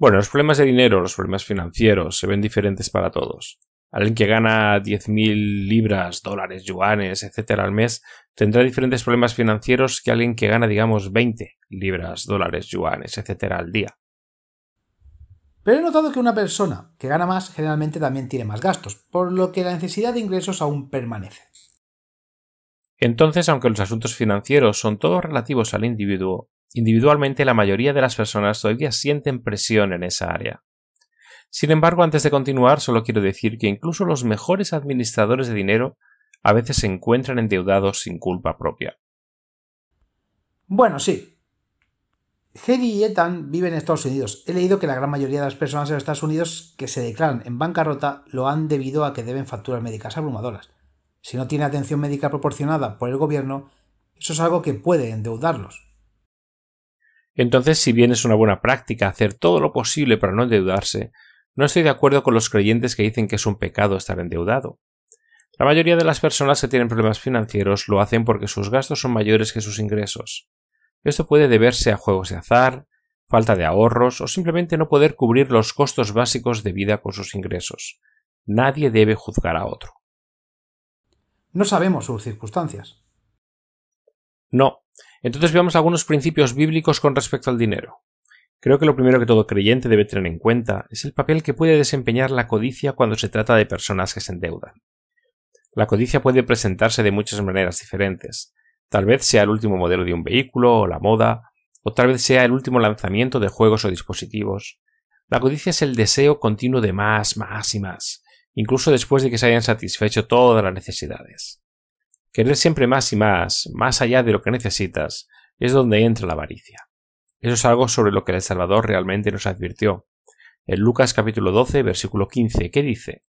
Bueno, los problemas de dinero, los problemas financieros, se ven diferentes para todos. Alguien que gana 10.000 libras, dólares, yuanes, etcétera al mes, tendrá diferentes problemas financieros que alguien que gana, digamos, 20 libras, dólares, yuanes, etcétera al día. Pero he notado que una persona que gana más generalmente también tiene más gastos, por lo que la necesidad de ingresos aún permanece. Entonces, aunque los asuntos financieros son todos relativos al individuo, Individualmente, la mayoría de las personas todavía sienten presión en esa área. Sin embargo, antes de continuar, solo quiero decir que incluso los mejores administradores de dinero a veces se encuentran endeudados sin culpa propia. Bueno, sí. Zeddy y Ethan viven en Estados Unidos. He leído que la gran mayoría de las personas en Estados Unidos que se declaran en bancarrota lo han debido a que deben facturas médicas abrumadoras. Si no tiene atención médica proporcionada por el gobierno, eso es algo que puede endeudarlos. Entonces, si bien es una buena práctica hacer todo lo posible para no endeudarse, no estoy de acuerdo con los creyentes que dicen que es un pecado estar endeudado. La mayoría de las personas que tienen problemas financieros lo hacen porque sus gastos son mayores que sus ingresos. Esto puede deberse a juegos de azar, falta de ahorros o simplemente no poder cubrir los costos básicos de vida con sus ingresos. Nadie debe juzgar a otro. No sabemos sus circunstancias. No, entonces veamos algunos principios bíblicos con respecto al dinero. Creo que lo primero que todo creyente debe tener en cuenta es el papel que puede desempeñar la codicia cuando se trata de personas que se endeudan. La codicia puede presentarse de muchas maneras diferentes. Tal vez sea el último modelo de un vehículo o la moda, o tal vez sea el último lanzamiento de juegos o dispositivos. La codicia es el deseo continuo de más, más y más, incluso después de que se hayan satisfecho todas las necesidades. Querer siempre más y más, más allá de lo que necesitas, es donde entra la avaricia. Eso es algo sobre lo que el Salvador realmente nos advirtió. En Lucas capítulo 12, versículo 15, ¿qué dice?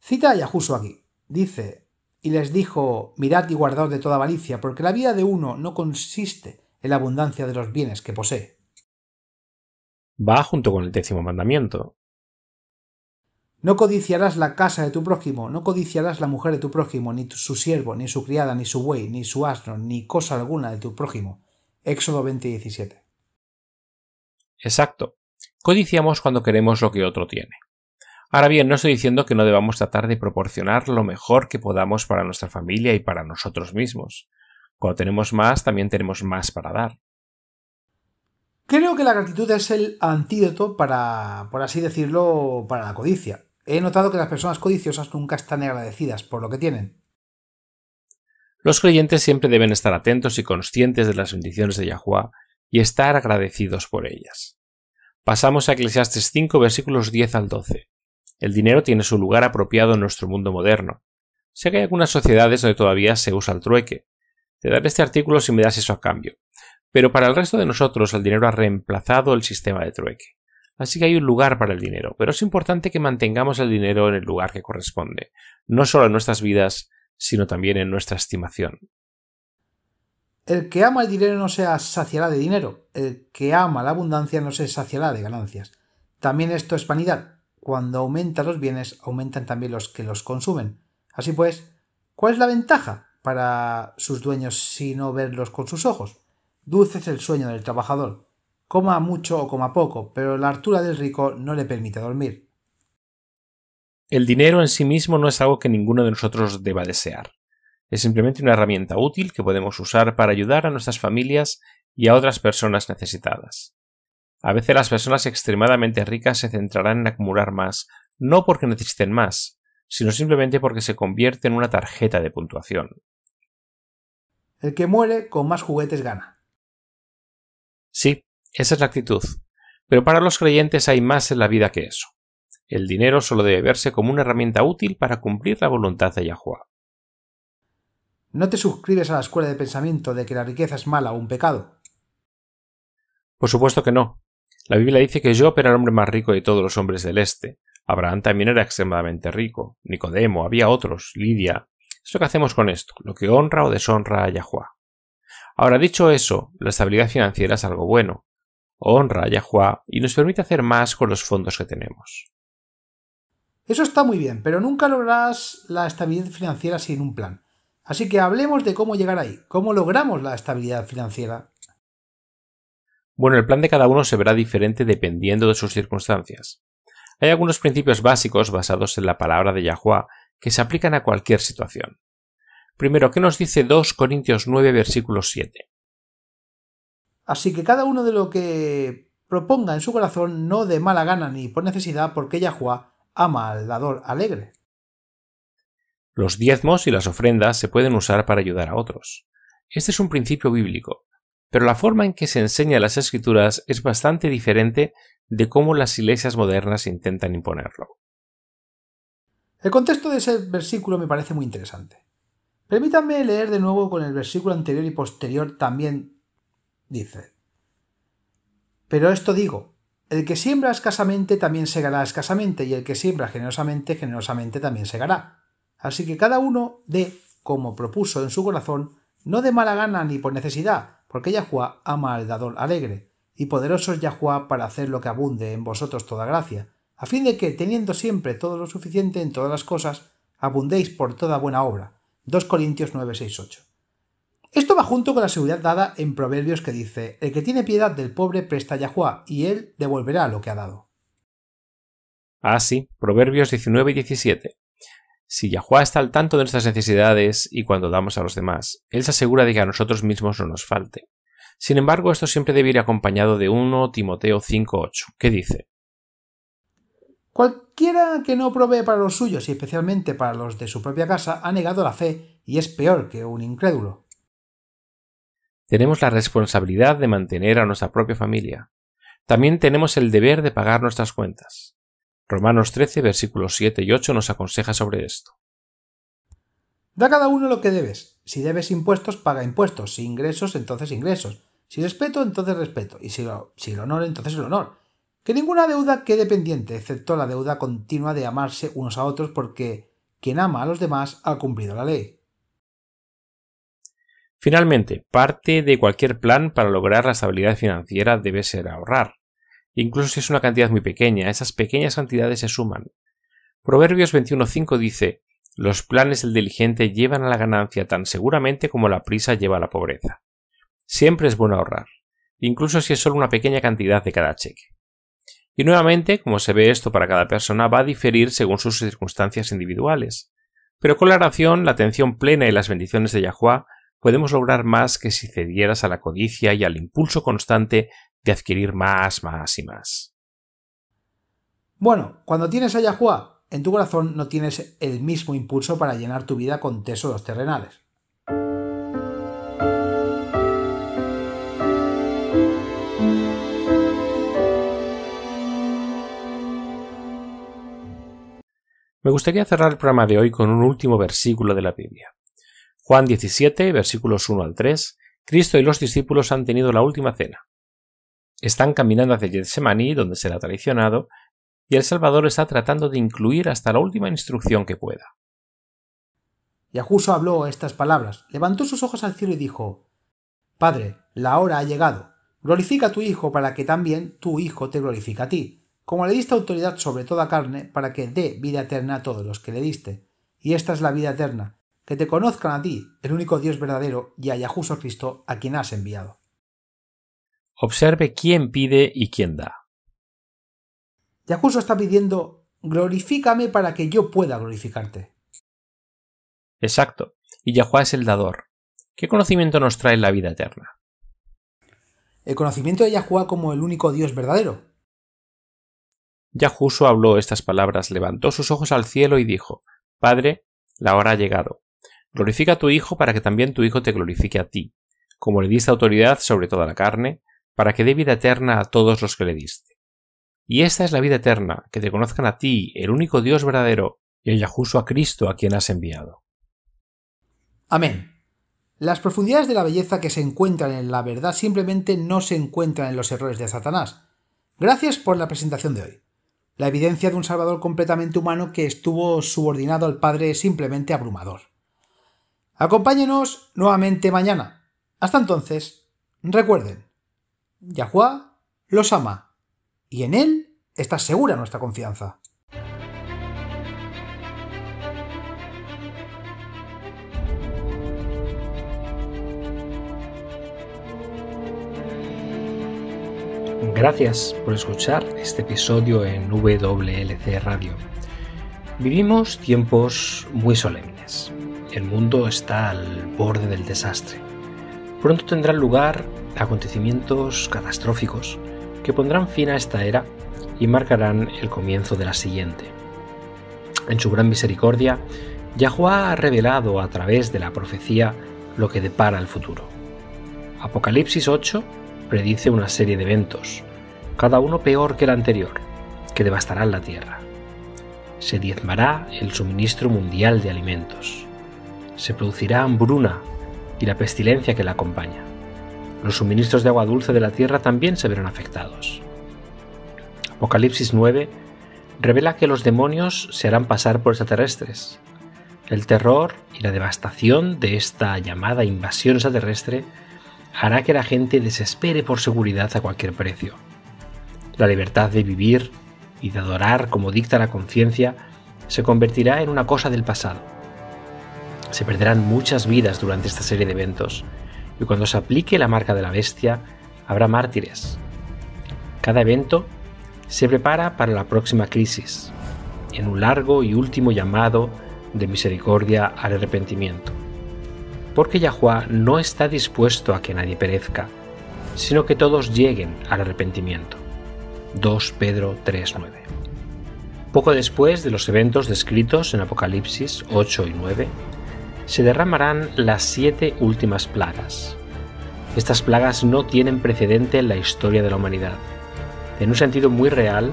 Cita a Yajuso aquí. Dice, y les dijo, mirad y guardaos de toda avaricia, porque la vida de uno no consiste en la abundancia de los bienes que posee. Va junto con el décimo mandamiento. No codiciarás la casa de tu prójimo, no codiciarás la mujer de tu prójimo, ni su siervo, ni su criada, ni su buey, ni su asno, ni cosa alguna de tu prójimo. Éxodo 20:17. Exacto. Codiciamos cuando queremos lo que otro tiene. Ahora bien, no estoy diciendo que no debamos tratar de proporcionar lo mejor que podamos para nuestra familia y para nosotros mismos. Cuando tenemos más, también tenemos más para dar. Creo que la gratitud es el antídoto para, por así decirlo, para la codicia. He notado que las personas codiciosas nunca están agradecidas por lo que tienen. Los creyentes siempre deben estar atentos y conscientes de las bendiciones de Yahwá y estar agradecidos por ellas. Pasamos a Eclesiastes 5, versículos 10 al 12. El dinero tiene su lugar apropiado en nuestro mundo moderno. Sé que hay algunas sociedades donde todavía se usa el trueque. Te daré este artículo si me das eso a cambio. Pero para el resto de nosotros el dinero ha reemplazado el sistema de trueque. Así que hay un lugar para el dinero, pero es importante que mantengamos el dinero en el lugar que corresponde, no solo en nuestras vidas, sino también en nuestra estimación. El que ama el dinero no se saciará de dinero, el que ama la abundancia no se saciará de ganancias. También esto es vanidad. Cuando aumentan los bienes, aumentan también los que los consumen. Así pues, ¿cuál es la ventaja para sus dueños si no verlos con sus ojos? Dulce es el sueño del trabajador, coma mucho o coma poco, pero la hartura del rico no le permite dormir. El dinero en sí mismo no es algo que ninguno de nosotros deba desear. Es simplemente una herramienta útil que podemos usar para ayudar a nuestras familias y a otras personas necesitadas. A veces las personas extremadamente ricas se centrarán en acumular más, no porque necesiten más, sino simplemente porque se convierte en una tarjeta de puntuación. El que muere con más juguetes gana. Sí, esa es la actitud. Pero para los creyentes hay más en la vida que eso. El dinero solo debe verse como una herramienta útil para cumplir la voluntad de Yahweh. ¿No te suscribes a la escuela de pensamiento de que la riqueza es mala o un pecado? Por supuesto que no. La Biblia dice que Job era el hombre más rico de todos los hombres del Este. Abraham también era extremadamente rico. Nicodemo, había otros, Lidia. Es lo que hacemos con esto, lo que honra o deshonra a Yahweh. Ahora, dicho eso, la estabilidad financiera es algo bueno, honra a y nos permite hacer más con los fondos que tenemos. Eso está muy bien, pero nunca lograrás la estabilidad financiera sin un plan. Así que hablemos de cómo llegar ahí, cómo logramos la estabilidad financiera. Bueno, el plan de cada uno se verá diferente dependiendo de sus circunstancias. Hay algunos principios básicos basados en la palabra de Yahua que se aplican a cualquier situación. Primero, ¿qué nos dice 2 Corintios 9, versículo 7? Así que cada uno de lo que proponga en su corazón, no de mala gana ni por necesidad, porque Yahuá ama al dador alegre. Los diezmos y las ofrendas se pueden usar para ayudar a otros. Este es un principio bíblico, pero la forma en que se enseña las escrituras es bastante diferente de cómo las iglesias modernas intentan imponerlo. El contexto de ese versículo me parece muy interesante. Permítanme leer de nuevo con el versículo anterior y posterior también dice. Pero esto digo, el que siembra escasamente también segará escasamente, y el que siembra generosamente, generosamente también segará. Así que cada uno dé, como propuso en su corazón, no de mala gana ni por necesidad, porque Yahuá ama al dador alegre, y poderoso es Yahuá para hacer lo que abunde en vosotros toda gracia, a fin de que, teniendo siempre todo lo suficiente en todas las cosas, abundéis por toda buena obra. 2 Corintios 9, esto va junto con la seguridad dada en Proverbios que dice, el que tiene piedad del pobre presta a Yahuá, y él devolverá lo que ha dado. Ah, sí, Proverbios 19 y 17. Si Yahuá está al tanto de nuestras necesidades y cuando damos a los demás, él se asegura de que a nosotros mismos no nos falte. Sin embargo, esto siempre debe ir acompañado de 1 Timoteo 5.8, que dice, Cualquiera que no provee para los suyos y especialmente para los de su propia casa ha negado la fe y es peor que un incrédulo. Tenemos la responsabilidad de mantener a nuestra propia familia. También tenemos el deber de pagar nuestras cuentas. Romanos 13, versículos 7 y 8 nos aconseja sobre esto. Da cada uno lo que debes. Si debes impuestos, paga impuestos. Si ingresos, entonces ingresos. Si respeto, entonces respeto. Y si, si el honor, entonces el honor. Que ninguna deuda quede pendiente, excepto la deuda continua de amarse unos a otros, porque quien ama a los demás ha cumplido la ley. Finalmente, parte de cualquier plan para lograr la estabilidad financiera debe ser ahorrar. Incluso si es una cantidad muy pequeña, esas pequeñas cantidades se suman. Proverbios 21.5 dice, los planes del diligente llevan a la ganancia tan seguramente como la prisa lleva a la pobreza. Siempre es bueno ahorrar, incluso si es solo una pequeña cantidad de cada cheque. Y nuevamente, como se ve esto para cada persona, va a diferir según sus circunstancias individuales. Pero con la oración, la atención plena y las bendiciones de Yahuwah podemos lograr más que si cedieras a la codicia y al impulso constante de adquirir más, más y más. Bueno, cuando tienes a Yahua, en tu corazón no tienes el mismo impulso para llenar tu vida con tesoros terrenales. Me gustaría cerrar el programa de hoy con un último versículo de la Biblia. Juan 17, versículos 1 al 3, Cristo y los discípulos han tenido la última cena. Están caminando hacia Getsemaní, donde será traicionado, y el Salvador está tratando de incluir hasta la última instrucción que pueda. Yajuso habló estas palabras, levantó sus ojos al cielo y dijo, Padre, la hora ha llegado. Glorifica a tu Hijo para que también tu Hijo te glorifique a ti, como le diste autoridad sobre toda carne para que dé vida eterna a todos los que le diste. Y esta es la vida eterna, que te conozcan a ti, el único Dios verdadero, y a Yahushua Cristo, a quien has enviado. Observe quién pide y quién da. Yahushua está pidiendo, glorifícame para que yo pueda glorificarte. Exacto, y Yahuá es el dador. ¿Qué conocimiento nos trae la vida eterna? El conocimiento de Yahushua como el único Dios verdadero. Yahushua habló estas palabras, levantó sus ojos al cielo y dijo, Padre, la hora ha llegado. Glorifica a tu Hijo para que también tu Hijo te glorifique a ti, como le diste autoridad sobre toda la carne, para que dé vida eterna a todos los que le diste. Y esta es la vida eterna, que te conozcan a ti, el único Dios verdadero, y el a Cristo a quien has enviado. Amén. Las profundidades de la belleza que se encuentran en la verdad simplemente no se encuentran en los errores de Satanás. Gracias por la presentación de hoy. La evidencia de un Salvador completamente humano que estuvo subordinado al Padre simplemente abrumador. Acompáñenos nuevamente mañana. Hasta entonces, recuerden, Yahua los ama y en él está segura nuestra confianza. Gracias por escuchar este episodio en WLC Radio. Vivimos tiempos muy solemnes el mundo está al borde del desastre. Pronto tendrán lugar acontecimientos catastróficos que pondrán fin a esta era y marcarán el comienzo de la siguiente. En su gran misericordia, Yahuá ha revelado a través de la profecía lo que depara el futuro. Apocalipsis 8 predice una serie de eventos, cada uno peor que el anterior, que devastarán la tierra. Se diezmará el suministro mundial de alimentos se producirá hambruna y la pestilencia que la acompaña. Los suministros de agua dulce de la tierra también se verán afectados. Apocalipsis 9 revela que los demonios se harán pasar por extraterrestres. El terror y la devastación de esta llamada invasión extraterrestre hará que la gente desespere por seguridad a cualquier precio. La libertad de vivir y de adorar como dicta la conciencia se convertirá en una cosa del pasado se perderán muchas vidas durante esta serie de eventos, y cuando se aplique la marca de la bestia, habrá mártires. Cada evento se prepara para la próxima crisis, en un largo y último llamado de misericordia al arrepentimiento. Porque Yahweh no está dispuesto a que nadie perezca, sino que todos lleguen al arrepentimiento. 2 Pedro 3:9. Poco después de los eventos descritos en Apocalipsis 8 y 9, se derramarán las siete últimas plagas. Estas plagas no tienen precedente en la historia de la humanidad. En un sentido muy real,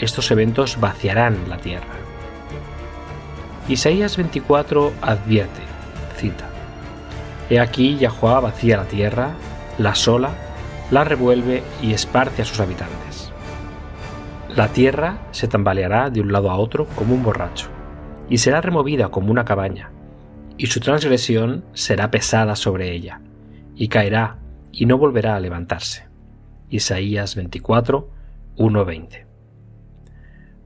estos eventos vaciarán la tierra. Isaías 24 advierte, cita, He aquí Yahuá vacía la tierra, la sola, la revuelve y esparce a sus habitantes. La tierra se tambaleará de un lado a otro como un borracho, y será removida como una cabaña, y su transgresión será pesada sobre ella, y caerá y no volverá a levantarse. Isaías 24, 1-20.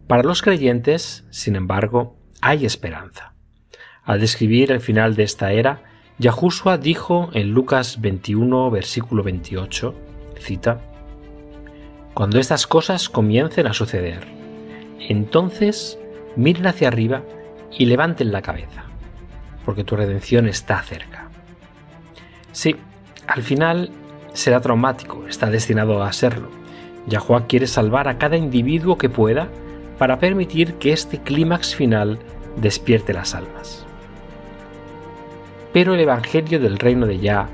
Para los creyentes, sin embargo, hay esperanza. Al describir el final de esta era, Yahushua dijo en Lucas 21, versículo 28, cita, Cuando estas cosas comiencen a suceder, entonces miren hacia arriba y levanten la cabeza porque tu redención está cerca. Sí, al final será traumático, está destinado a serlo. Yahua quiere salvar a cada individuo que pueda para permitir que este clímax final despierte las almas. Pero el Evangelio del Reino de Yah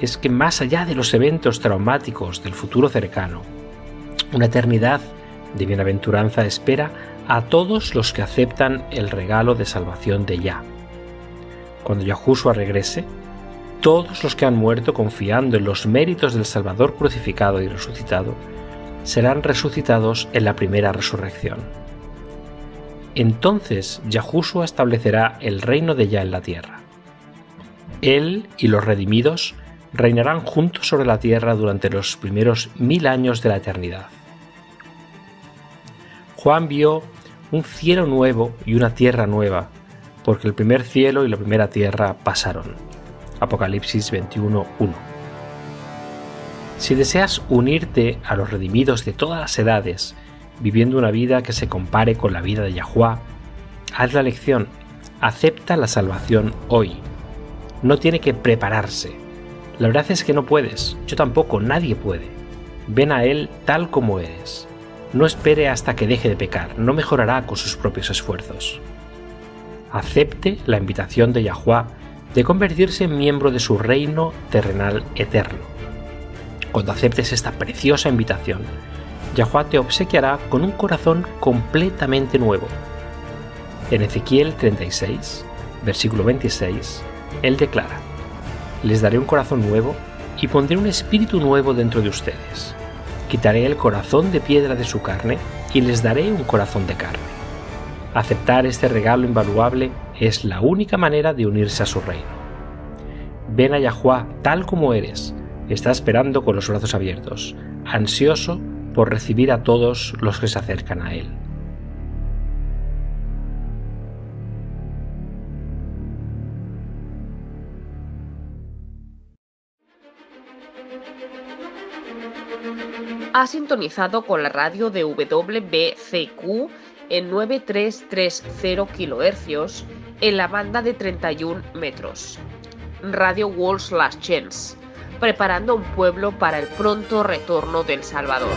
es que más allá de los eventos traumáticos del futuro cercano, una eternidad de bienaventuranza espera a todos los que aceptan el regalo de salvación de Yah cuando Yahushua regrese, todos los que han muerto confiando en los méritos del Salvador crucificado y resucitado serán resucitados en la primera resurrección. Entonces Yahushua establecerá el reino de Ya en la tierra. Él y los redimidos reinarán juntos sobre la tierra durante los primeros mil años de la eternidad. Juan vio un cielo nuevo y una tierra nueva, porque el primer cielo y la primera tierra pasaron. Apocalipsis 21.1. Si deseas unirte a los redimidos de todas las edades, viviendo una vida que se compare con la vida de Yahwá, haz la lección, acepta la salvación hoy. No tiene que prepararse. La verdad es que no puedes, yo tampoco, nadie puede. Ven a Él tal como eres. No espere hasta que deje de pecar, no mejorará con sus propios esfuerzos acepte la invitación de Yahuá de convertirse en miembro de su reino terrenal eterno. Cuando aceptes esta preciosa invitación, Yahweh te obsequiará con un corazón completamente nuevo. En Ezequiel 36, versículo 26, él declara, Les daré un corazón nuevo y pondré un espíritu nuevo dentro de ustedes. Quitaré el corazón de piedra de su carne y les daré un corazón de carne Aceptar este regalo invaluable es la única manera de unirse a su reino. Ven a tal como eres. Está esperando con los brazos abiertos, ansioso por recibir a todos los que se acercan a él. Ha sintonizado con la radio de WBCQ en 9330 kHz en la banda de 31 metros. Radio Walls Last Chance, preparando un pueblo para el pronto retorno del Salvador.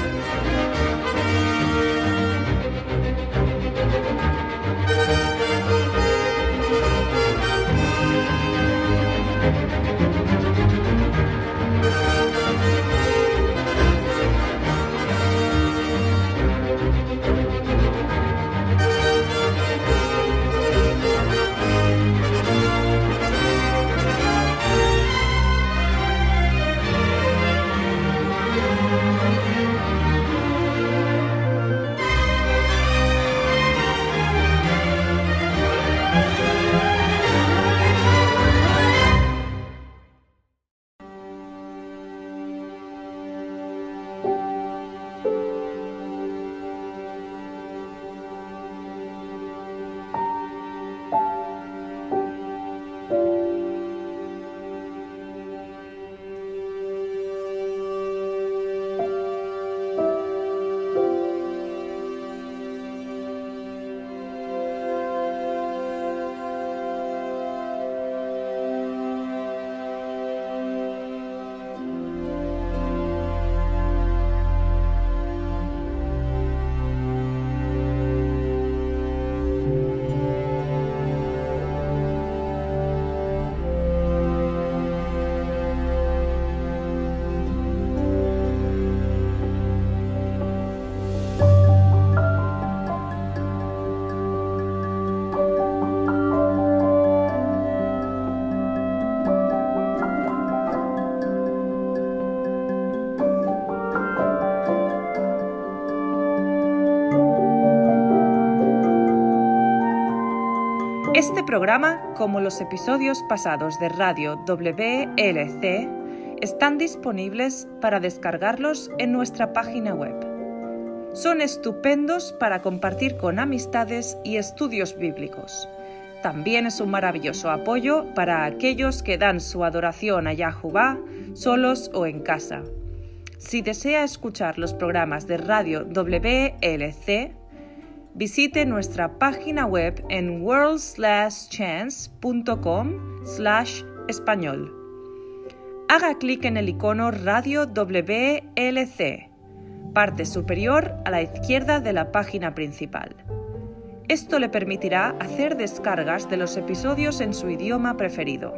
Este programa, como los episodios pasados de Radio WLC, están disponibles para descargarlos en nuestra página web. Son estupendos para compartir con amistades y estudios bíblicos. También es un maravilloso apoyo para aquellos que dan su adoración a Yahová solos o en casa. Si desea escuchar los programas de Radio WLC, visite nuestra página web en worldslashchance.com español. Haga clic en el icono Radio WLC, parte superior a la izquierda de la página principal. Esto le permitirá hacer descargas de los episodios en su idioma preferido.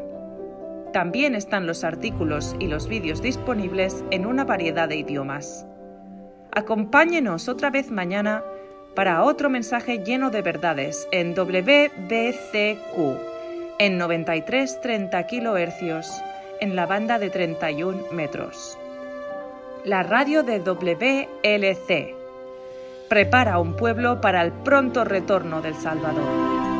También están los artículos y los vídeos disponibles en una variedad de idiomas. Acompáñenos otra vez mañana para otro mensaje lleno de verdades en WBCQ, en 9330 kHz, en la banda de 31 metros. La radio de WLC prepara un pueblo para el pronto retorno del Salvador.